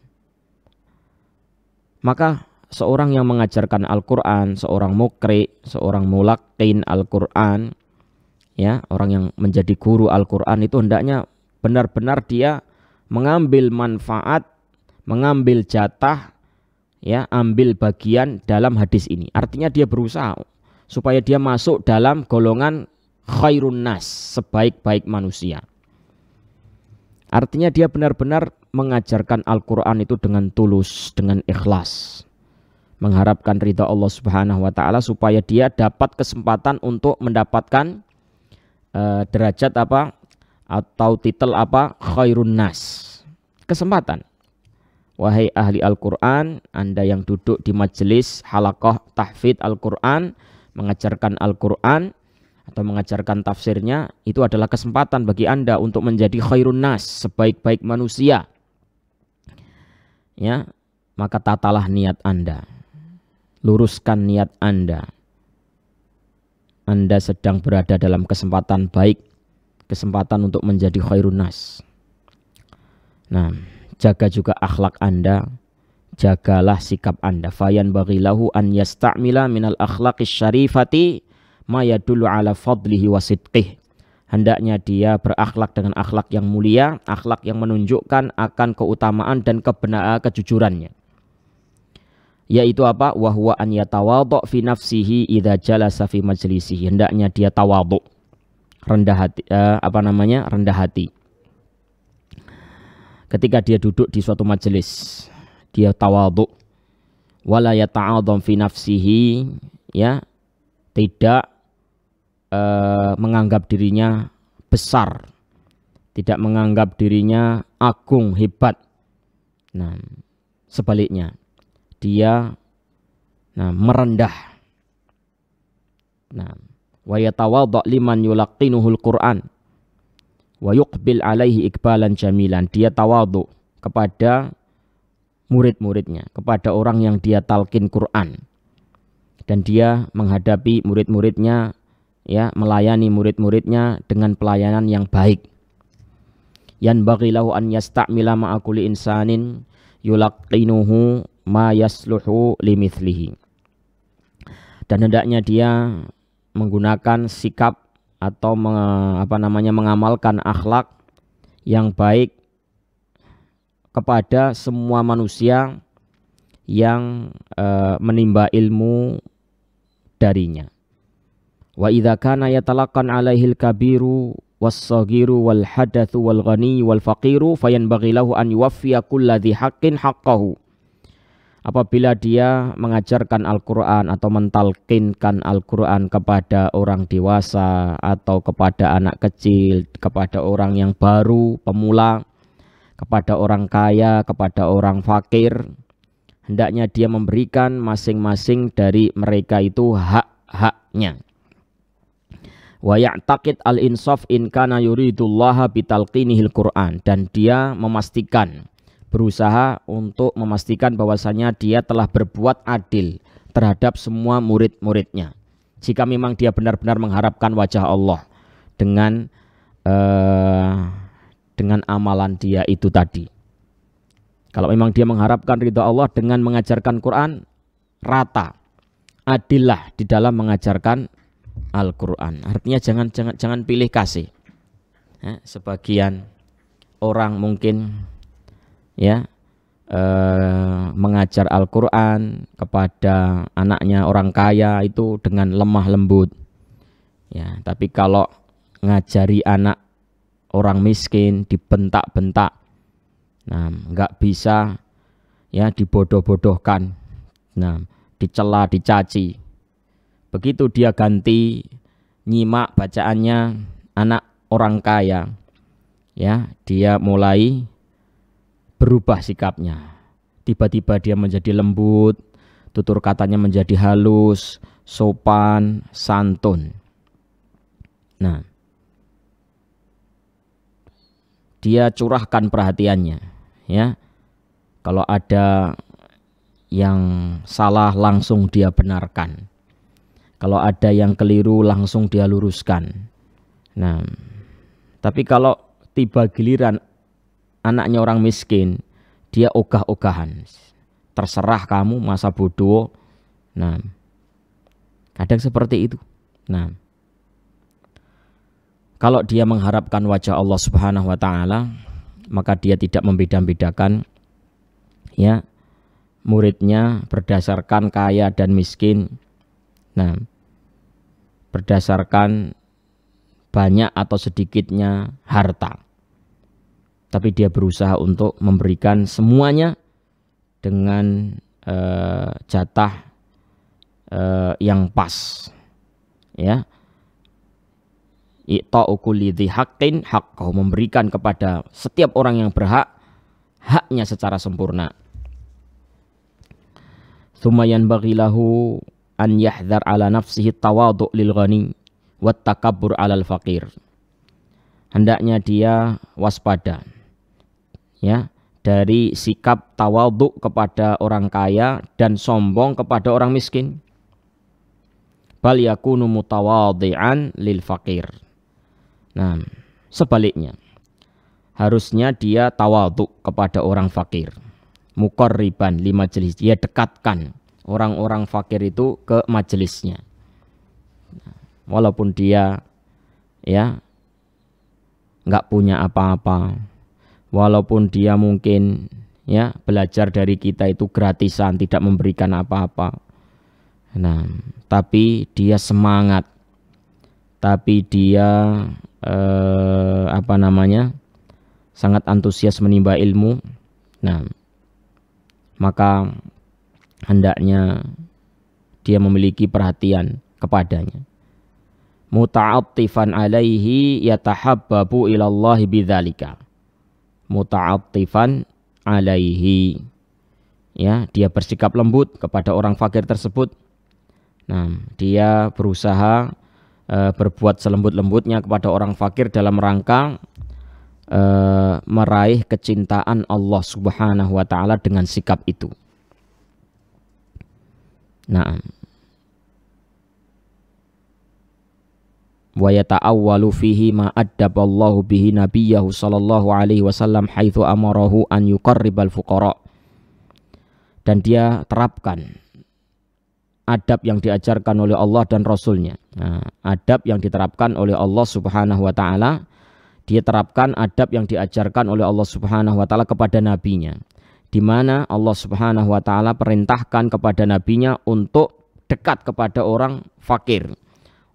maka seorang yang mengajarkan Al-Qur'an, seorang mukri, seorang mulakin Al-Qur'an, ya, orang yang menjadi guru Al-Qur'an itu hendaknya benar-benar dia mengambil manfaat, mengambil jatah ya ambil bagian dalam hadis ini. Artinya dia berusaha supaya dia masuk dalam golongan khairun nas, sebaik-baik manusia. Artinya dia benar-benar mengajarkan Al-Qur'an itu dengan tulus, dengan ikhlas. Mengharapkan ridha Allah Subhanahu wa taala supaya dia dapat kesempatan untuk mendapatkan uh, derajat apa? atau titel apa? khairun nas. Kesempatan Wahai ahli Al-Quran, Anda yang duduk di majelis halakoh tahfid Al-Quran, mengajarkan Al-Quran, atau mengajarkan tafsirnya, itu adalah kesempatan bagi Anda untuk menjadi khairun nas, sebaik-baik manusia. Ya, maka tatalah niat Anda. Luruskan niat Anda. Anda sedang berada dalam kesempatan baik, kesempatan untuk menjadi khairun nas. Nah, jaga juga akhlak Anda, jagalah sikap Anda. Fayan bagilahu an yasta'mila minal akhlaqis syarifati ma yadullu ala fadlihi wa sidqih. Hendaknya dia berakhlak dengan akhlak yang mulia, akhlak yang menunjukkan akan keutamaan dan kebenaran kejujurannya. Yaitu apa? Wahwa an yatawadhu fi nafsihi idza jalasa fi majlisihi. Hendaknya dia tawadhu. Rendah hati eh, apa namanya? rendah hati ketika dia duduk di suatu majelis dia tawadhu wala yata'adham fi nafsihi ya tidak uh, menganggap dirinya besar tidak menganggap dirinya agung hebat nah sebaliknya dia nah merendah nah wa yatawadhu liman yulaqinuhul quran wa yuqbil alaihi ikbalan jamilan dia tawadhu kepada murid-muridnya kepada orang yang dia talkin Quran dan dia menghadapi murid-muridnya ya melayani murid-muridnya dengan pelayanan yang baik yan bagilahu an yasta'mila ma'akuli insanin yulaqinuhu ma yasluhu limithlihi dan hendaknya dia menggunakan sikap atau menge, apa namanya mengamalkan akhlak yang baik kepada semua manusia yang e, menimba ilmu darinya. Wa idza kana yatalaqan alaihil kabiru was-saghiru wal hadatsu wal ghani wal faqiru fayanbaghi lahu an yuwaffiya kulladhi haqqin haqqahu apabila dia mengajarkan Al-Quran atau mentalkinkan Al-Quran kepada orang dewasa atau kepada anak kecil, kepada orang yang baru, pemula, kepada orang kaya, kepada orang fakir. Hendaknya dia memberikan masing-masing dari mereka itu hak-haknya. Wa ya'taqid al-insaf in kana yuridullaha bitalqinihil Qur'an dan dia memastikan berusaha untuk memastikan bahwasanya dia telah berbuat adil terhadap semua murid-muridnya. Jika memang dia benar-benar mengharapkan wajah Allah dengan eh, dengan amalan dia itu tadi. Kalau memang dia mengharapkan ridha Allah dengan mengajarkan Quran rata, adillah di dalam mengajarkan Al-Quran. Artinya jangan jangan jangan pilih kasih. Eh, sebagian orang mungkin ya eh, mengajar Al-Qur'an kepada anaknya orang kaya itu dengan lemah lembut. Ya, tapi kalau ngajari anak orang miskin dibentak-bentak nah nggak bisa ya dibodoh-bodohkan nah dicela dicaci begitu dia ganti nyimak bacaannya anak orang kaya ya dia mulai berubah sikapnya. Tiba-tiba dia menjadi lembut, tutur katanya menjadi halus, sopan, santun. Nah, dia curahkan perhatiannya, ya. Kalau ada yang salah langsung dia benarkan. Kalau ada yang keliru langsung dia luruskan. Nah, tapi kalau tiba giliran anaknya orang miskin, dia ogah-ogahan. Terserah kamu masa bodoh. Nah, kadang seperti itu. Nah, kalau dia mengharapkan wajah Allah Subhanahu wa taala, maka dia tidak membeda-bedakan ya muridnya berdasarkan kaya dan miskin. Nah, berdasarkan banyak atau sedikitnya harta tapi dia berusaha untuk memberikan semuanya dengan uh, jatah uh, yang pas ya Iqta'u haqqin haqqahu memberikan kepada setiap orang yang berhak haknya secara sempurna Sumayan bagilahu an yahdhar ala nafsihi tawadu' lil ghani wat takabbur alal faqir hendaknya dia waspada ya dari sikap tawaduk kepada orang kaya dan sombong kepada orang miskin bal yakunu mutawadhi'an lil fakir nah sebaliknya harusnya dia tawaduk kepada orang fakir riban lima majelis dia dekatkan orang-orang fakir itu ke majelisnya walaupun dia ya nggak punya apa-apa walaupun dia mungkin ya belajar dari kita itu gratisan tidak memberikan apa-apa nah tapi dia semangat tapi dia eh, apa namanya sangat antusias menimba ilmu nah maka hendaknya dia memiliki perhatian kepadanya muta'attifan alaihi yatahabbabu ilallahi bidzalika muta'attifan alaihi ya dia bersikap lembut kepada orang fakir tersebut nah dia berusaha e, berbuat selembut-lembutnya kepada orang fakir dalam rangka e, meraih kecintaan Allah Subhanahu wa taala dengan sikap itu nah wa yata'awwalu fihi ma addaballahu bihi nabiyahu sallallahu alaihi wasallam haitsu amarahu an yuqarribal fuqara dan dia terapkan adab yang diajarkan oleh Allah dan Rasulnya. Nah, adab yang diterapkan oleh Allah Subhanahu Wa Taala, dia terapkan adab yang diajarkan oleh Allah Subhanahu Wa Taala kepada nabinya, di mana Allah Subhanahu Wa Taala perintahkan kepada nabinya untuk dekat kepada orang fakir,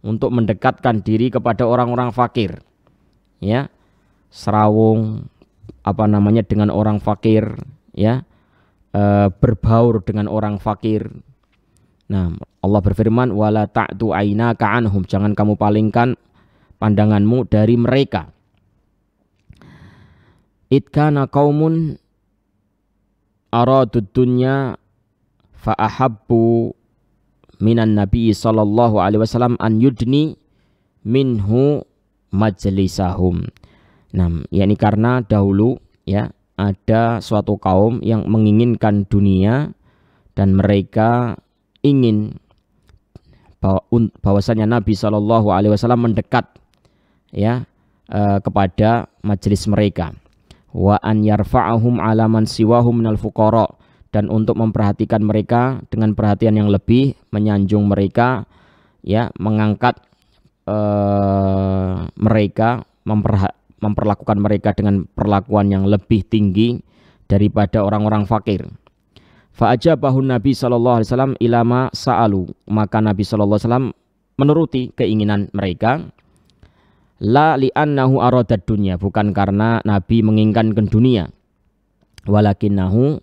untuk mendekatkan diri kepada orang-orang fakir. Ya. Serawung apa namanya dengan orang fakir, ya. E, berbaur dengan orang fakir. Nah, Allah berfirman wala ta'tu aina anhum jangan kamu palingkan pandanganmu dari mereka. Itkana kaumun aradud dunya ahabbu minan Nabi sallallahu alaihi wasallam an yudni minhu majlisahum. Nah, yakni karena dahulu ya ada suatu kaum yang menginginkan dunia dan mereka ingin bahwasanya Nabi Shallallahu Alaihi Wasallam mendekat ya eh, kepada majelis mereka wa an yarfa'ahum alaman siwahum minal fuqara dan untuk memperhatikan mereka dengan perhatian yang lebih, menyanjung mereka, ya, mengangkat eh, mereka, memperha memperlakukan mereka dengan perlakuan yang lebih tinggi daripada orang-orang fakir. Fa'ajabahun Nabi sallallahu alaihi wasallam ilama sa'alu, maka Nabi sallallahu alaihi wasallam menuruti keinginan mereka. La li'annahu aradat dunya, bukan karena Nabi menginginkan dunia. Walakinnahu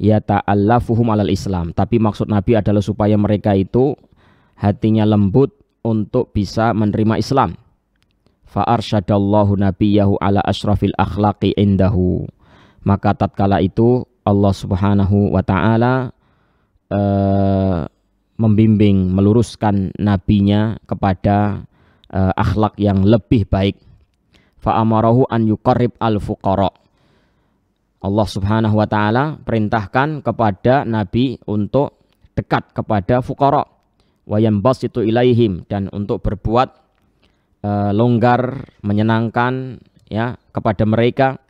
ya ta'allafuhum alal Islam. Tapi maksud Nabi adalah supaya mereka itu hatinya lembut untuk bisa menerima Islam. Fa'arsyadallahu nabiyahu ala ashrafil akhlaqi indahu. Maka tatkala itu Allah Subhanahu wa taala uh, membimbing meluruskan nabinya kepada uh, akhlak yang lebih baik. Fa'amarahu an yuqarrib al-fuqara Allah Subhanahu wa taala perintahkan kepada nabi untuk dekat kepada fuqara wayambas itu ilaihim dan untuk berbuat e, longgar menyenangkan ya kepada mereka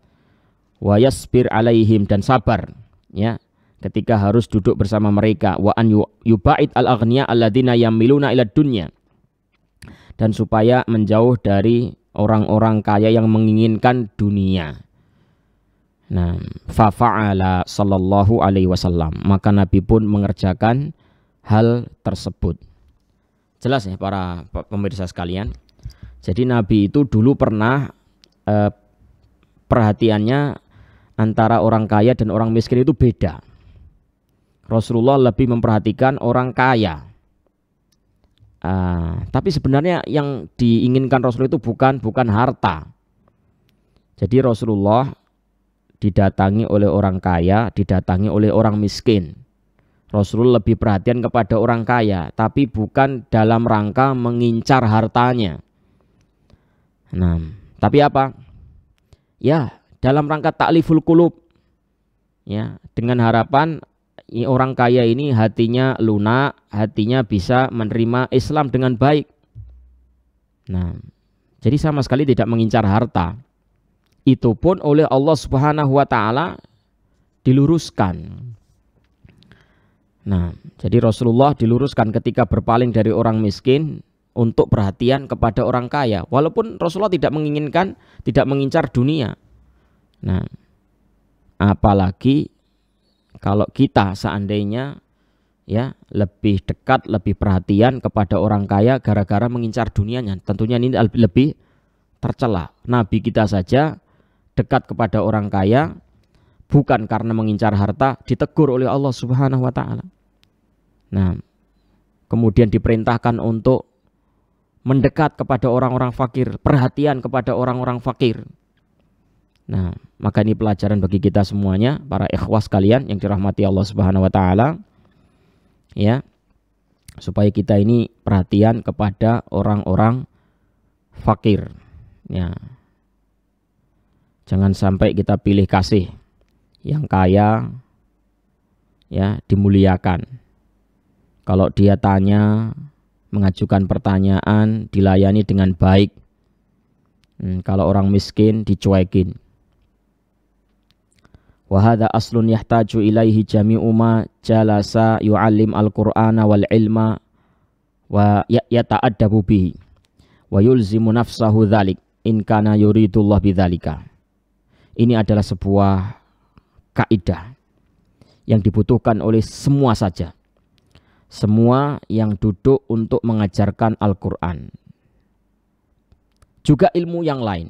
yasbir alaihim dan sabar ya ketika harus duduk bersama mereka wa an yubait al aghnia alladziina yamiluna ila dunya dan supaya menjauh dari orang-orang kaya yang menginginkan dunia Nah, fa'ala sallallahu alaihi wasallam. Maka Nabi pun mengerjakan hal tersebut. Jelas ya para pemirsa sekalian. Jadi Nabi itu dulu pernah eh, perhatiannya antara orang kaya dan orang miskin itu beda. Rasulullah lebih memperhatikan orang kaya. Uh, tapi sebenarnya yang diinginkan Rasul itu bukan bukan harta. Jadi Rasulullah didatangi oleh orang kaya, didatangi oleh orang miskin. Rasulullah lebih perhatian kepada orang kaya, tapi bukan dalam rangka mengincar hartanya. Nah, tapi apa? Ya, dalam rangka takliful kulub. Ya, dengan harapan orang kaya ini hatinya lunak, hatinya bisa menerima Islam dengan baik. Nah, jadi sama sekali tidak mengincar harta itu pun oleh Allah Subhanahu wa taala diluruskan. Nah, jadi Rasulullah diluruskan ketika berpaling dari orang miskin untuk perhatian kepada orang kaya. Walaupun Rasulullah tidak menginginkan, tidak mengincar dunia. Nah, apalagi kalau kita seandainya ya lebih dekat, lebih perhatian kepada orang kaya gara-gara mengincar dunianya. Tentunya ini lebih tercela. Nabi kita saja dekat kepada orang kaya bukan karena mengincar harta ditegur oleh Allah Subhanahu wa taala. Nah, kemudian diperintahkan untuk mendekat kepada orang-orang fakir, perhatian kepada orang-orang fakir. Nah, maka ini pelajaran bagi kita semuanya, para ikhwas kalian yang dirahmati Allah Subhanahu wa taala. Ya. Supaya kita ini perhatian kepada orang-orang fakir. Ya, Jangan sampai kita pilih kasih yang kaya ya dimuliakan. Kalau dia tanya, mengajukan pertanyaan, dilayani dengan baik. Hmm, kalau orang miskin dicuekin. Wahada aslun yahtaju ilaihi jami'u ma jalasa yu'allim al-Qur'ana wal ilma wa ya, yata'addabu bihi wa yulzimu nafsahu dhalik in kana yuridullah bidzalika. Ini adalah sebuah kaidah yang dibutuhkan oleh semua saja. Semua yang duduk untuk mengajarkan Al-Quran. Juga ilmu yang lain.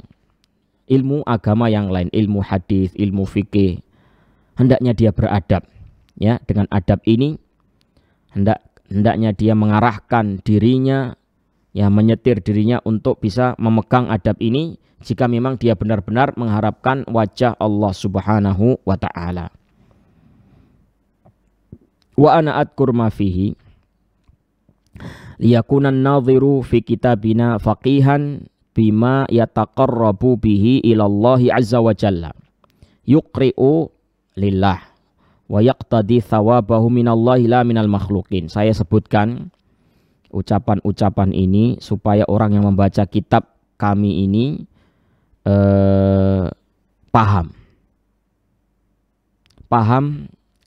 Ilmu agama yang lain, ilmu hadis, ilmu fikih. Hendaknya dia beradab. ya Dengan adab ini, hendak hendaknya dia mengarahkan dirinya ya menyetir dirinya untuk bisa memegang adab ini jika memang dia benar-benar mengharapkan wajah Allah Subhanahu wa taala. Wa ana adkur ma fihi liyakuna nadhiru fi kitabina faqihan bima yataqarrabu bihi ilallahi azza wa jalla yuqri'u lillah wa yaqtadi thawabahu minallahi la minal makhlukin. Saya sebutkan ucapan-ucapan ini supaya orang yang membaca kitab kami ini eh, paham. Paham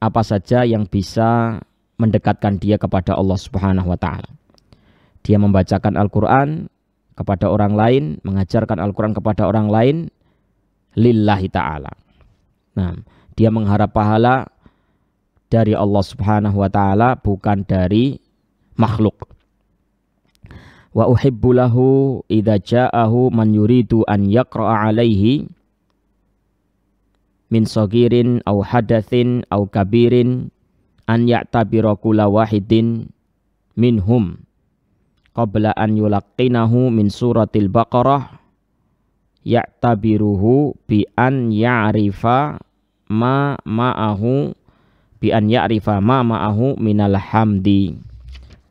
apa saja yang bisa mendekatkan dia kepada Allah Subhanahu wa taala. Dia membacakan Al-Qur'an kepada orang lain, mengajarkan Al-Qur'an kepada orang lain lillahi taala. Nah, dia mengharap pahala dari Allah Subhanahu wa taala bukan dari makhluk wa uhibbu lahu idza ja'ahu man yuridu an yaqra'a alaihi min sagirin aw hadatsin aw kabirin an ya'tabira kula wahidin minhum qabla an yulaqqinahu min suratil baqarah ya'tabiruhu bi an ya'rifa ma ma'ahu bi an ya'rifa ma ma'ahu minal hamdi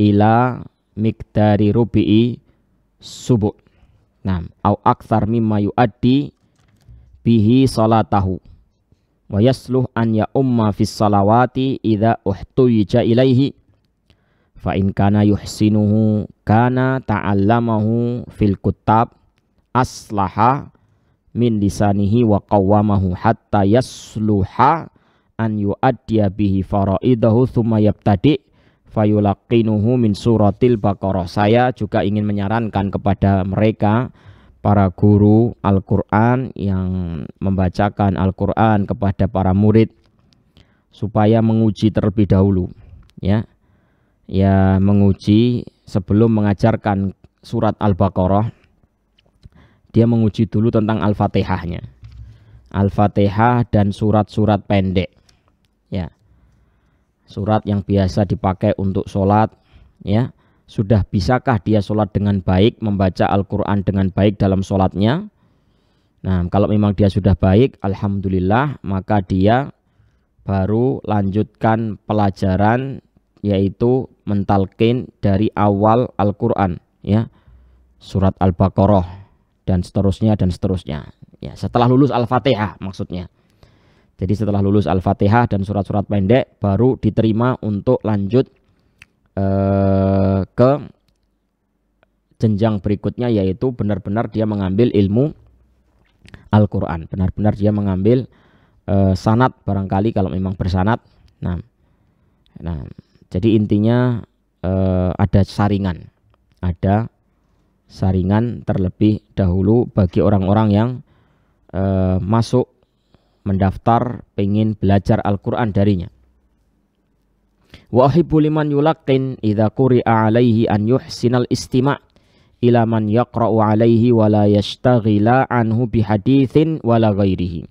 ila miktari rubi'i subuh. Nah, au akthar mimma yuaddi bihi salatahu. Wa yasluh an ya umma fis salawati idha uhtuyja ilaihi. Fa in kana yuhsinuhu kana ta'allamahu fil kutab aslaha min lisanihi wa qawwamahu hatta yasluha an yuaddiya bihi faraidahu thumma yabtadi' fayulakinuhu min suratil baqarah saya juga ingin menyarankan kepada mereka para guru Al-Qur'an yang membacakan Al-Qur'an kepada para murid supaya menguji terlebih dahulu ya ya menguji sebelum mengajarkan surat Al-Baqarah dia menguji dulu tentang Al-Fatihahnya Al-Fatihah dan surat-surat pendek ya surat yang biasa dipakai untuk sholat ya sudah bisakah dia sholat dengan baik membaca Al-Quran dengan baik dalam sholatnya nah kalau memang dia sudah baik Alhamdulillah maka dia baru lanjutkan pelajaran yaitu mentalkin dari awal Al-Quran ya surat Al-Baqarah dan seterusnya dan seterusnya ya setelah lulus Al-Fatihah maksudnya jadi setelah lulus Al-Fatihah dan surat-surat pendek baru diterima untuk lanjut eh, ke jenjang berikutnya yaitu benar-benar dia mengambil ilmu Al-Qur'an, benar-benar dia mengambil eh, sanat barangkali kalau memang bersanat. Nah, nah jadi intinya eh, ada saringan, ada saringan terlebih dahulu bagi orang-orang yang masuk mendaftar pengen belajar Al-Quran darinya. Wa uhibbu liman yulaqin idza quri'a alaihi an yuhsinal istima' ila man yaqra'u alaihi wa la yashtaghila anhu bihadithin wa la ghairihi.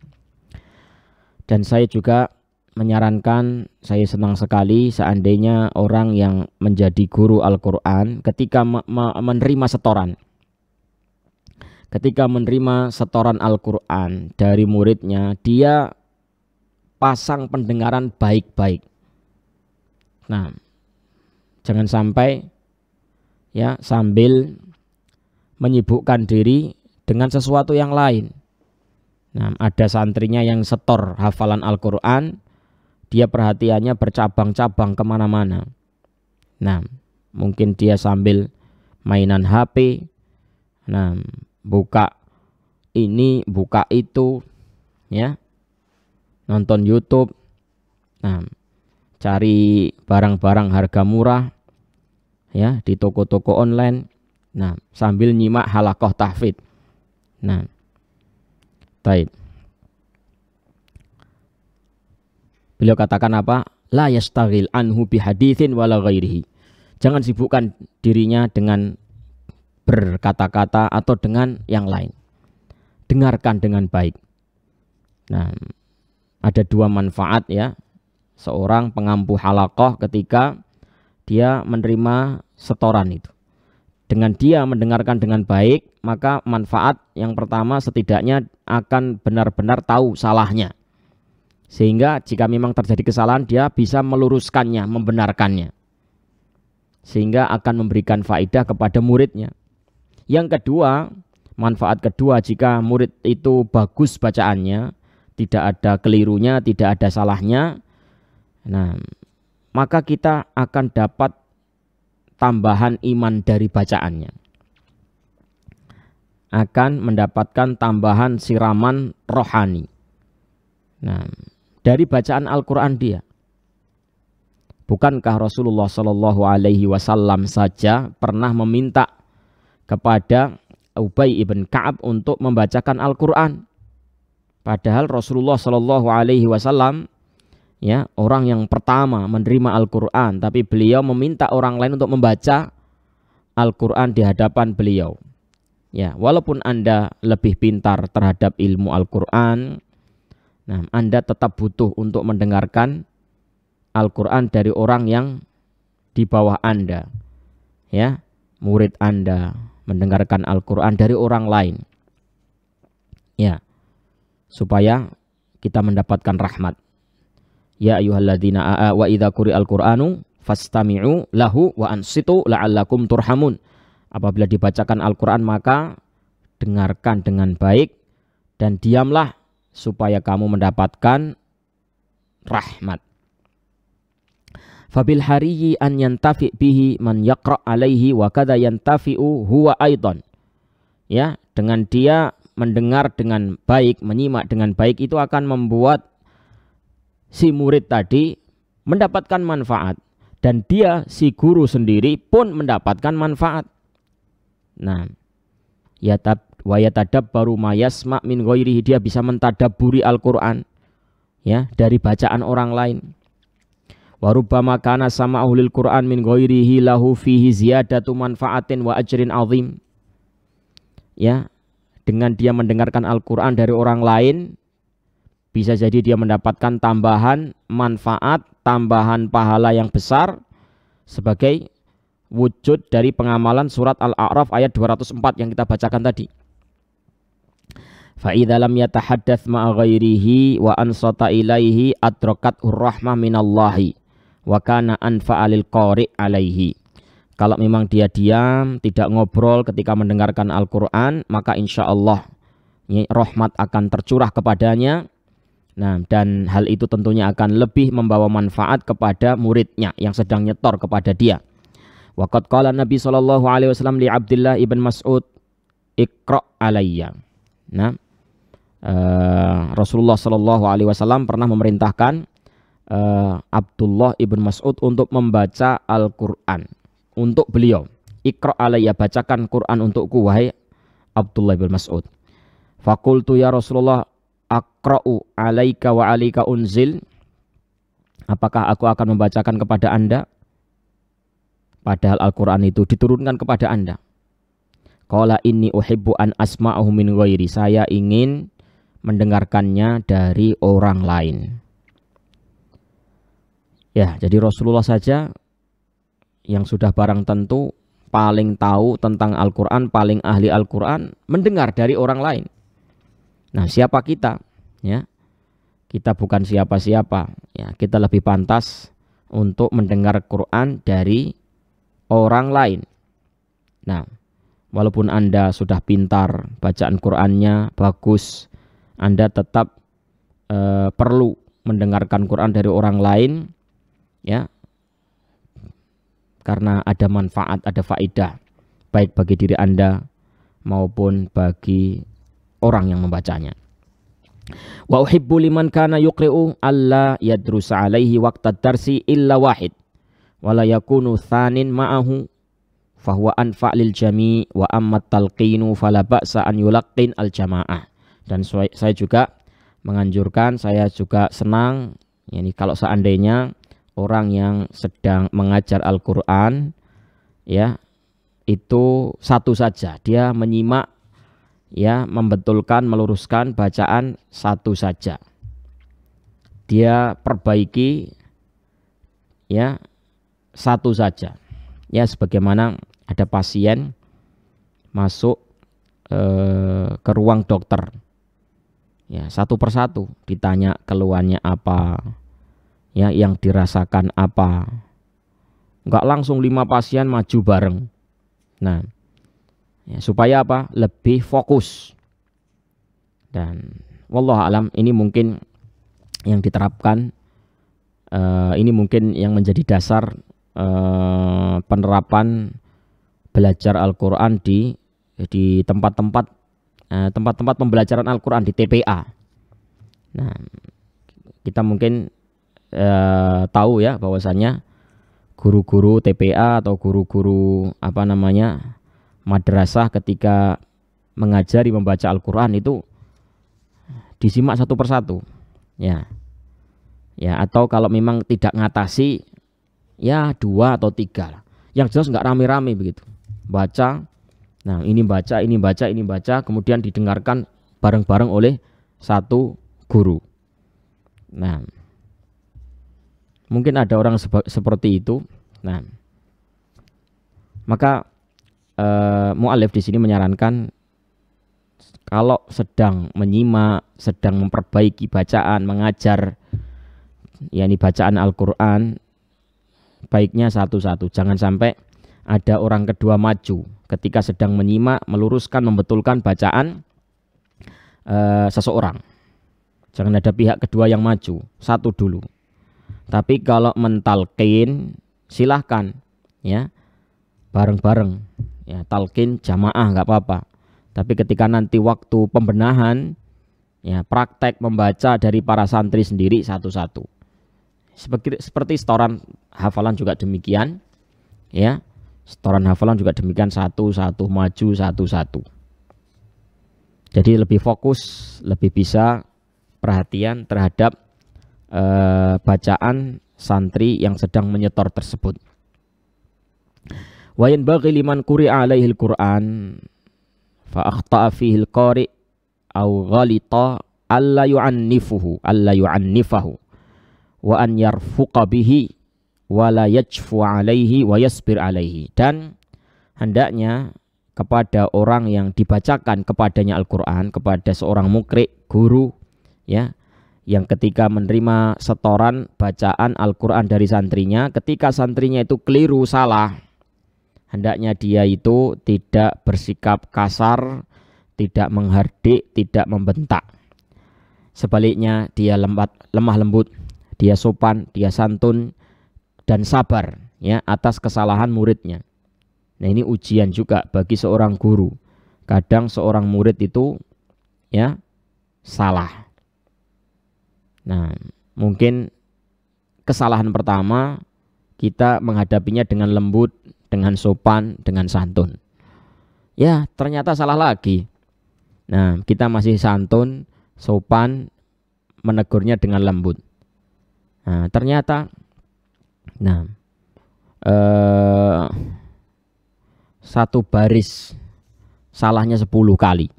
Dan saya juga menyarankan saya senang sekali seandainya orang yang menjadi guru Al-Qur'an ketika menerima setoran ketika menerima setoran Al-Quran dari muridnya, dia pasang pendengaran baik-baik. Nah, jangan sampai ya sambil menyibukkan diri dengan sesuatu yang lain. Nah, ada santrinya yang setor hafalan Al-Quran, dia perhatiannya bercabang-cabang kemana-mana. Nah, mungkin dia sambil mainan HP, nah, buka ini, buka itu, ya. Nonton YouTube. Nah, cari barang-barang harga murah ya di toko-toko online. Nah, sambil nyimak halakoh tahfid. Nah, taib. Beliau katakan apa? La yastaghil anhu bihadithin wala ghairihi. Jangan sibukkan dirinya dengan berkata-kata atau dengan yang lain. Dengarkan dengan baik. Nah, ada dua manfaat ya. Seorang pengampu halakoh ketika dia menerima setoran itu. Dengan dia mendengarkan dengan baik, maka manfaat yang pertama setidaknya akan benar-benar tahu salahnya. Sehingga jika memang terjadi kesalahan, dia bisa meluruskannya, membenarkannya. Sehingga akan memberikan faedah kepada muridnya. Yang kedua, manfaat kedua jika murid itu bagus bacaannya, tidak ada kelirunya, tidak ada salahnya. Nah, maka kita akan dapat tambahan iman dari bacaannya. Akan mendapatkan tambahan siraman rohani. Nah, dari bacaan Al-Qur'an dia Bukankah Rasulullah Shallallahu Alaihi Wasallam saja pernah meminta kepada Ubay ibn Kaab untuk membacakan Al-Quran. Padahal Rasulullah Shallallahu Alaihi Wasallam ya orang yang pertama menerima Al-Quran, tapi beliau meminta orang lain untuk membaca Al-Quran di hadapan beliau. Ya, walaupun anda lebih pintar terhadap ilmu Al-Quran, nah anda tetap butuh untuk mendengarkan Al-Quran dari orang yang di bawah anda, ya murid anda, mendengarkan Al-Quran dari orang lain. Ya, supaya kita mendapatkan rahmat. Ya ayuhalladzina wa kuri al qur'anu fastami'u lahu wa ansitu la'allakum turhamun. Apabila dibacakan Al-Qur'an maka dengarkan dengan baik dan diamlah supaya kamu mendapatkan rahmat fabil hariyi an yantafi bihi man yaqra alaihi wa kada yantafi'u huwa aidan ya dengan dia mendengar dengan baik menyimak dengan baik itu akan membuat si murid tadi mendapatkan manfaat dan dia si guru sendiri pun mendapatkan manfaat nah ya tab ya tadab baru mayas min ghairihi dia bisa mentadaburi Al-Qur'an ya dari bacaan orang lain Warubama kana sama ahlul Qur'an min ghairihi lahu fihi ziyadatu manfaatin wa ajrin azim. Ya, dengan dia mendengarkan Al-Qur'an dari orang lain bisa jadi dia mendapatkan tambahan manfaat, tambahan pahala yang besar sebagai wujud dari pengamalan surat Al-A'raf ayat 204 yang kita bacakan tadi. Fa'idha lam yatahaddath ma'a ghairihi wa ansata ilaihi adrakat urrahmah minallahi wa kana anfa'alil qari alaihi kalau memang dia diam, tidak ngobrol ketika mendengarkan Al-Quran, maka insya Allah rahmat akan tercurah kepadanya. Nah, dan hal itu tentunya akan lebih membawa manfaat kepada muridnya yang sedang nyetor kepada dia. Waqat qala Nabi sallallahu alaihi wasallam li Abdullah ibn Mas'ud ikra alayya. Nah, uh, Rasulullah sallallahu alaihi wasallam pernah memerintahkan uh, Abdullah ibn Mas'ud untuk membaca Al-Quran untuk beliau. Ikra alaiya bacakan Quran untukku wahai Abdullah ibn Mas'ud. Fakultu ya Rasulullah akra'u alaika wa alika unzil. Apakah aku akan membacakan kepada anda? Padahal Al-Quran itu diturunkan kepada anda. kala ini uhibbu an asma'ahu min ghairi. Saya ingin mendengarkannya dari orang lain. Ya, jadi Rasulullah saja yang sudah barang tentu paling tahu tentang Al-Qur'an, paling ahli Al-Qur'an, mendengar dari orang lain. Nah, siapa kita? Ya. Kita bukan siapa-siapa, ya. Kita lebih pantas untuk mendengar Quran dari orang lain. Nah, walaupun Anda sudah pintar bacaan Qurannya bagus, Anda tetap eh, perlu mendengarkan Quran dari orang lain ya karena ada manfaat ada faedah baik bagi diri Anda maupun bagi orang yang membacanya wa uhibbu liman kana yuqri'u alla yadrusa alaihi waqta darsi illa wahid wala yakunu thanin ma'ahu fahuwa anfa lil jami wa amma talqinu fala ba'sa an yulaqqin al jamaah dan saya juga menganjurkan saya juga senang ini yani kalau seandainya orang yang sedang mengajar Al-Qur'an ya itu satu saja dia menyimak ya membetulkan meluruskan bacaan satu saja dia perbaiki ya satu saja ya sebagaimana ada pasien masuk eh, ke ruang dokter ya satu persatu ditanya keluhannya apa ya yang dirasakan apa nggak langsung lima pasien maju bareng nah ya, supaya apa lebih fokus dan wallah alam ini mungkin yang diterapkan uh, ini mungkin yang menjadi dasar uh, penerapan belajar Al-Qur'an di di tempat-tempat eh, tempat-tempat uh, pembelajaran Al-Qur'an di TPA. Nah, kita mungkin eh, tahu ya bahwasannya guru-guru TPA atau guru-guru apa namanya madrasah ketika mengajari membaca Al-Qur'an itu disimak satu persatu. Ya. Ya, atau kalau memang tidak ngatasi ya dua atau tiga Yang jelas nggak rame-rame begitu. Baca, nah ini baca, ini baca, ini baca, kemudian didengarkan bareng-bareng oleh satu guru. Nah, Mungkin ada orang seperti itu. Nah, maka e, eh, mualaf di sini menyarankan kalau sedang menyimak, sedang memperbaiki bacaan, mengajar yakni bacaan Al-Qur'an baiknya satu-satu. Jangan sampai ada orang kedua maju ketika sedang menyimak, meluruskan, membetulkan bacaan e, seseorang. Jangan ada pihak kedua yang maju, satu dulu. Tapi kalau mentalkin silahkan ya bareng-bareng ya talkin jamaah nggak apa-apa. Tapi ketika nanti waktu pembenahan ya praktek membaca dari para santri sendiri satu-satu. Seperti seperti setoran hafalan juga demikian ya. Setoran hafalan juga demikian satu-satu maju satu-satu. Jadi lebih fokus, lebih bisa perhatian terhadap uh, bacaan santri yang sedang menyetor tersebut. Wa bagi liman kuri alaihil Quran fa akhta'a fihi al-qari au ghalita alla yu'annifuhu alla yu'annifahu wa an yarfuqa bihi wa la yajfu alaihi wa yasbir alaihi dan hendaknya kepada orang yang dibacakan kepadanya Al-Qur'an kepada seorang mukri guru ya yang ketika menerima setoran bacaan Al-Quran dari santrinya, ketika santrinya itu keliru salah, hendaknya dia itu tidak bersikap kasar, tidak menghardik, tidak membentak. Sebaliknya dia lembat, lemah lembut, dia sopan, dia santun, dan sabar ya atas kesalahan muridnya. Nah ini ujian juga bagi seorang guru. Kadang seorang murid itu ya salah Nah, mungkin kesalahan pertama kita menghadapinya dengan lembut, dengan sopan, dengan santun. Ya, ternyata salah lagi. Nah, kita masih santun, sopan, menegurnya dengan lembut. Nah, ternyata nah eh satu baris salahnya sepuluh kali.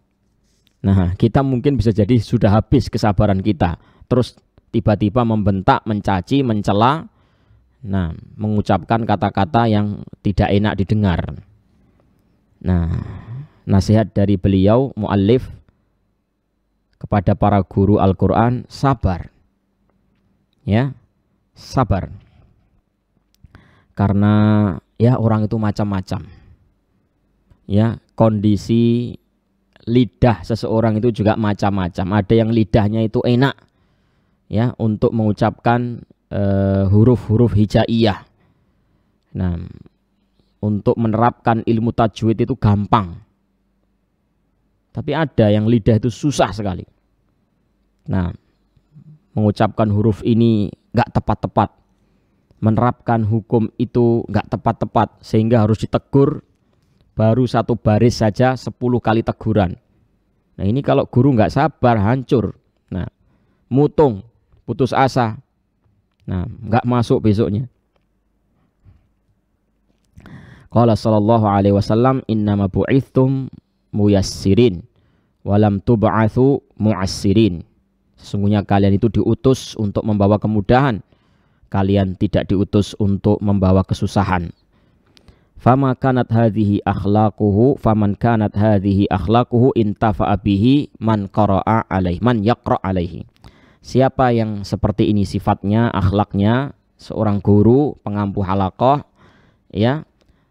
Nah, kita mungkin bisa jadi sudah habis kesabaran kita terus tiba-tiba membentak, mencaci, mencela, nah, mengucapkan kata-kata yang tidak enak didengar. Nah, nasihat dari beliau muallif kepada para guru Al-Qur'an sabar. Ya, sabar. Karena ya orang itu macam-macam. Ya, kondisi lidah seseorang itu juga macam-macam. Ada yang lidahnya itu enak, ya untuk mengucapkan eh, huruf-huruf hijaiyah. Nah, untuk menerapkan ilmu tajwid itu gampang. Tapi ada yang lidah itu susah sekali. Nah, mengucapkan huruf ini nggak tepat-tepat. Menerapkan hukum itu nggak tepat-tepat sehingga harus ditegur baru satu baris saja 10 kali teguran. Nah, ini kalau guru nggak sabar hancur. Nah, mutung putus asa. Nah, nggak masuk besoknya. Qala sallallahu alaihi wasallam innama bu'ithum muyassirin walam tub'atsu mu'assirin. Sesungguhnya kalian itu diutus untuk membawa kemudahan. Kalian tidak diutus untuk membawa kesusahan. Fama kanat hadhihi akhlaquhu faman kanat hadhihi akhlaquhu intafa bihi man qara'a alaihi man yaqra' alaihi. Siapa yang seperti ini sifatnya, akhlaknya, seorang guru, pengampu halakoh, ya,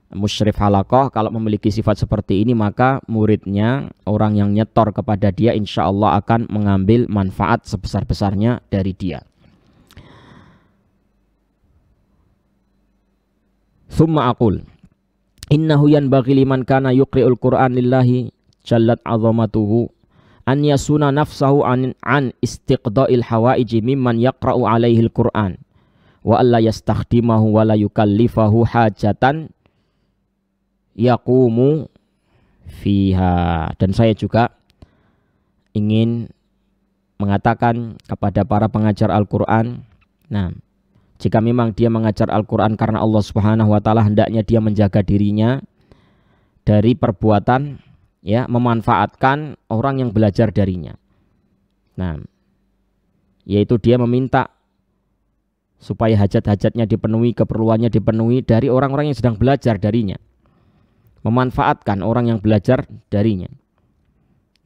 musyrif halakoh, kalau memiliki sifat seperti ini maka muridnya, orang yang nyetor kepada dia insya Allah akan mengambil manfaat sebesar-besarnya dari dia. Thumma akul. Innahu yanbaghi liman kana yuqri'ul Qur'an lillahi jallat azamatuhu an yasuna nafsahu an, an istiqda'il hawaiji mimman yaqra'u alaihi al-Qur'an wa alla yastakhdimahu wa la yukallifahu hajatan yaqumu fiha dan saya juga ingin mengatakan kepada para pengajar Al-Qur'an nah jika memang dia mengajar Al-Qur'an karena Allah Subhanahu wa taala hendaknya dia menjaga dirinya dari perbuatan ya memanfaatkan orang yang belajar darinya. Nah, yaitu dia meminta supaya hajat-hajatnya dipenuhi, keperluannya dipenuhi dari orang-orang yang sedang belajar darinya. Memanfaatkan orang yang belajar darinya.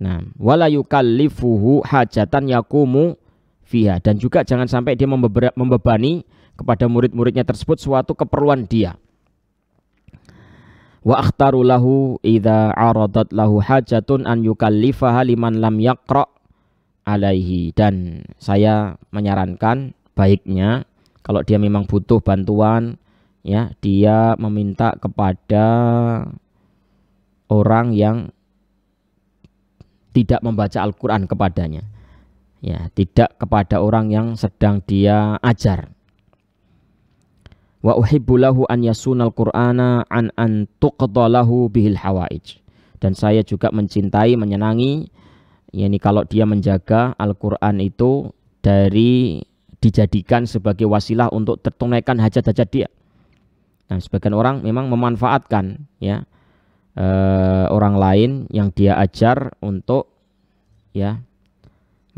Nah, wala yukallifuhu hajatan yakumu fiha dan juga jangan sampai dia membebani kepada murid-muridnya tersebut suatu keperluan dia wa akhtaru lahu idza aradat lahu hajatun an yukallifaha liman lam yaqra alaihi dan saya menyarankan baiknya kalau dia memang butuh bantuan ya dia meminta kepada orang yang tidak membaca Al-Qur'an kepadanya ya tidak kepada orang yang sedang dia ajar wa uhibbu lahu an yasunal qur'ana an an tuqdalahu bihil hawaij dan saya juga mencintai menyenangi yakni kalau dia menjaga Al-Qur'an itu dari dijadikan sebagai wasilah untuk tertunaikan hajat-hajat dia. Nah, sebagian orang memang memanfaatkan ya eh, orang lain yang dia ajar untuk ya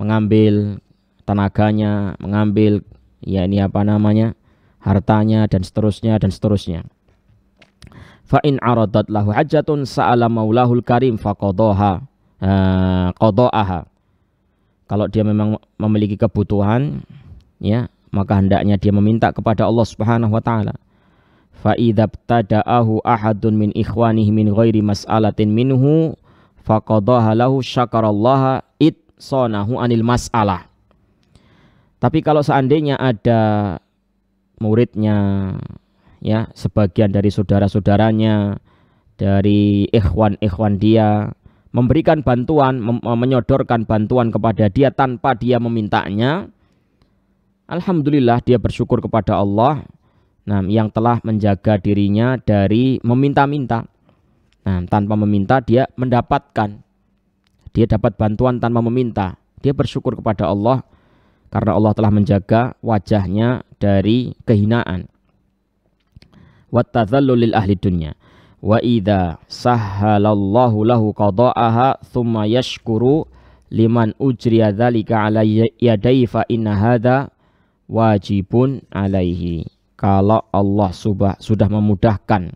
mengambil tenaganya, mengambil ya ini apa namanya? hartanya dan seterusnya dan seterusnya. Fa in aradat lahu hajatun sa'ala maulahul karim qadaha qadaaha. Eh, kalau dia memang memiliki kebutuhan ya, maka hendaknya dia meminta kepada Allah Subhanahu wa taala. Fa idzabtada'ahu ahadun min ikhwanihi min ghairi mas'alatin minhu qadaha lahu syakarallaha id sonahu anil mas'alah. Tapi kalau seandainya ada muridnya, ya sebagian dari saudara-saudaranya, dari ikhwan-ikhwan dia, memberikan bantuan, mem eh, menyodorkan bantuan kepada dia tanpa dia memintanya. Alhamdulillah dia bersyukur kepada Allah nah, yang telah menjaga dirinya dari meminta-minta. Nah, tanpa meminta dia mendapatkan. Dia dapat bantuan tanpa meminta. Dia bersyukur kepada Allah karena Allah telah menjaga wajahnya dari kehinaan. Wattazallu lil ahli dunya. Wa idza sahhalallahu lahu qada'aha thumma yashkuru liman ujriya dzalika ala yadai fa inna hadza wajibun alaihi. Kalau Allah subah, sudah memudahkan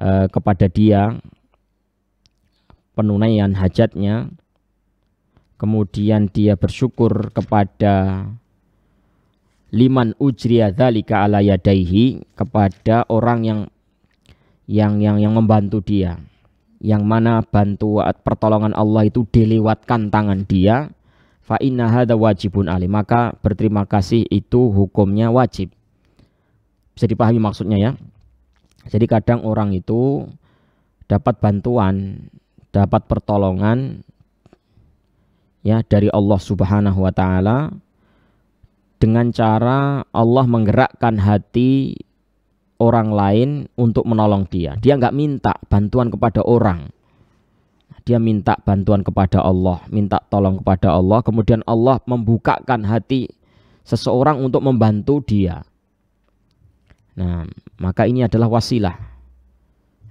uh, kepada dia penunaian hajatnya, kemudian dia bersyukur kepada liman ujriya dzalika ala yadaihi kepada orang yang yang yang yang membantu dia yang mana bantuan pertolongan Allah itu dilewatkan tangan dia fa inna hadza wajibun ali maka berterima kasih itu hukumnya wajib bisa dipahami maksudnya ya jadi kadang orang itu dapat bantuan dapat pertolongan ya dari Allah Subhanahu wa taala dengan cara Allah menggerakkan hati orang lain untuk menolong dia. Dia nggak minta bantuan kepada orang. Dia minta bantuan kepada Allah, minta tolong kepada Allah. Kemudian Allah membukakan hati seseorang untuk membantu dia. Nah, maka ini adalah wasilah.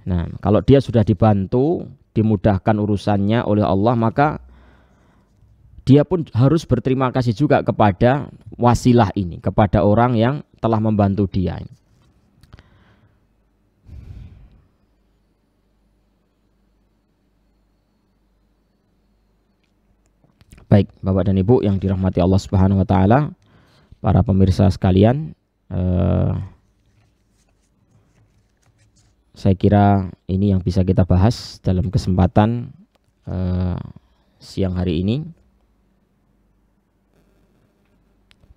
Nah, kalau dia sudah dibantu, dimudahkan urusannya oleh Allah, maka dia pun harus berterima kasih juga kepada wasilah ini, kepada orang yang telah membantu dia. Baik, Bapak dan Ibu yang dirahmati Allah Subhanahu wa taala, para pemirsa sekalian, eh, saya kira ini yang bisa kita bahas dalam kesempatan eh, siang hari ini.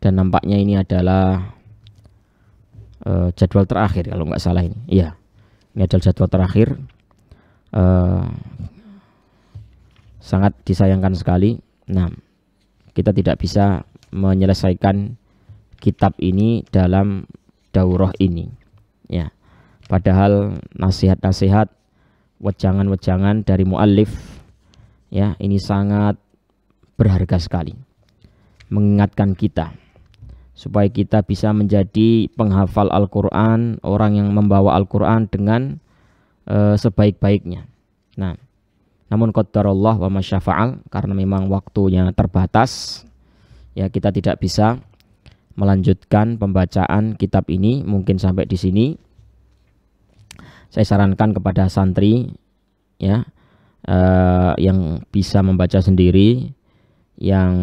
dan nampaknya ini adalah uh, jadwal terakhir kalau nggak salah ini ya ini adalah jadwal terakhir uh, sangat disayangkan sekali nah kita tidak bisa menyelesaikan kitab ini dalam daurah ini ya padahal nasihat-nasihat wejangan-wejangan dari muallif ya ini sangat berharga sekali mengingatkan kita supaya kita bisa menjadi penghafal Al-Qur'an, orang yang membawa Al-Qur'an dengan e, sebaik-baiknya. Nah, namun qadarullah wa masyafa'al karena memang waktunya terbatas ya kita tidak bisa melanjutkan pembacaan kitab ini mungkin sampai di sini. Saya sarankan kepada santri ya eh, yang bisa membaca sendiri yang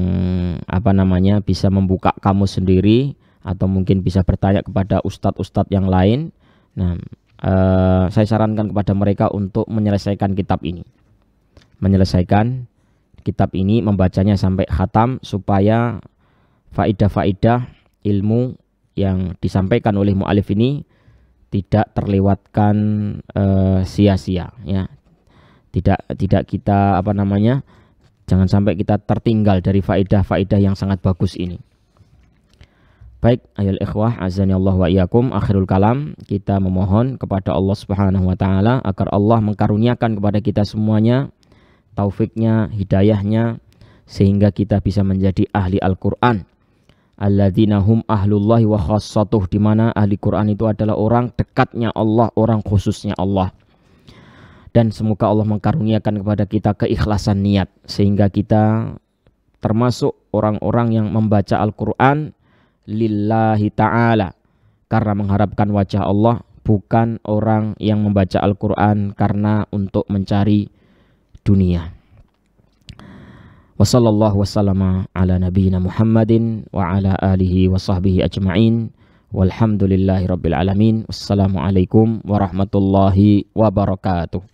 apa namanya bisa membuka kamu sendiri atau mungkin bisa bertanya kepada ustadz-ustadz yang lain. Nah, eh, saya sarankan kepada mereka untuk menyelesaikan kitab ini. Menyelesaikan kitab ini membacanya sampai khatam supaya faidah-faidah ilmu yang disampaikan oleh mualif ini tidak terlewatkan eh, sia-sia eh, ya. Tidak tidak kita apa namanya? Jangan sampai kita tertinggal dari faedah-faedah yang sangat bagus ini. Baik, ayol ikhwah azani Allah wa iyakum akhirul kalam kita memohon kepada Allah Subhanahu wa taala agar Allah mengkaruniakan kepada kita semuanya taufiknya, hidayahnya sehingga kita bisa menjadi ahli Al-Qur'an. Alladzina hum ahlullahi wa khassatuh dimana ahli Quran itu adalah orang dekatnya Allah, orang khususnya Allah dan semoga Allah mengkaruniakan kepada kita keikhlasan niat sehingga kita termasuk orang-orang yang membaca Al-Qur'an lillahi taala karena mengharapkan wajah Allah bukan orang yang membaca Al-Qur'an karena untuk mencari dunia. Wassallallahu wasallama ala nabiyyina Muhammadin wa ala alihi wa sahbihi ajma'in. Walhamdulillahi rabbil alamin. Wassalamualaikum warahmatullahi wabarakatuh.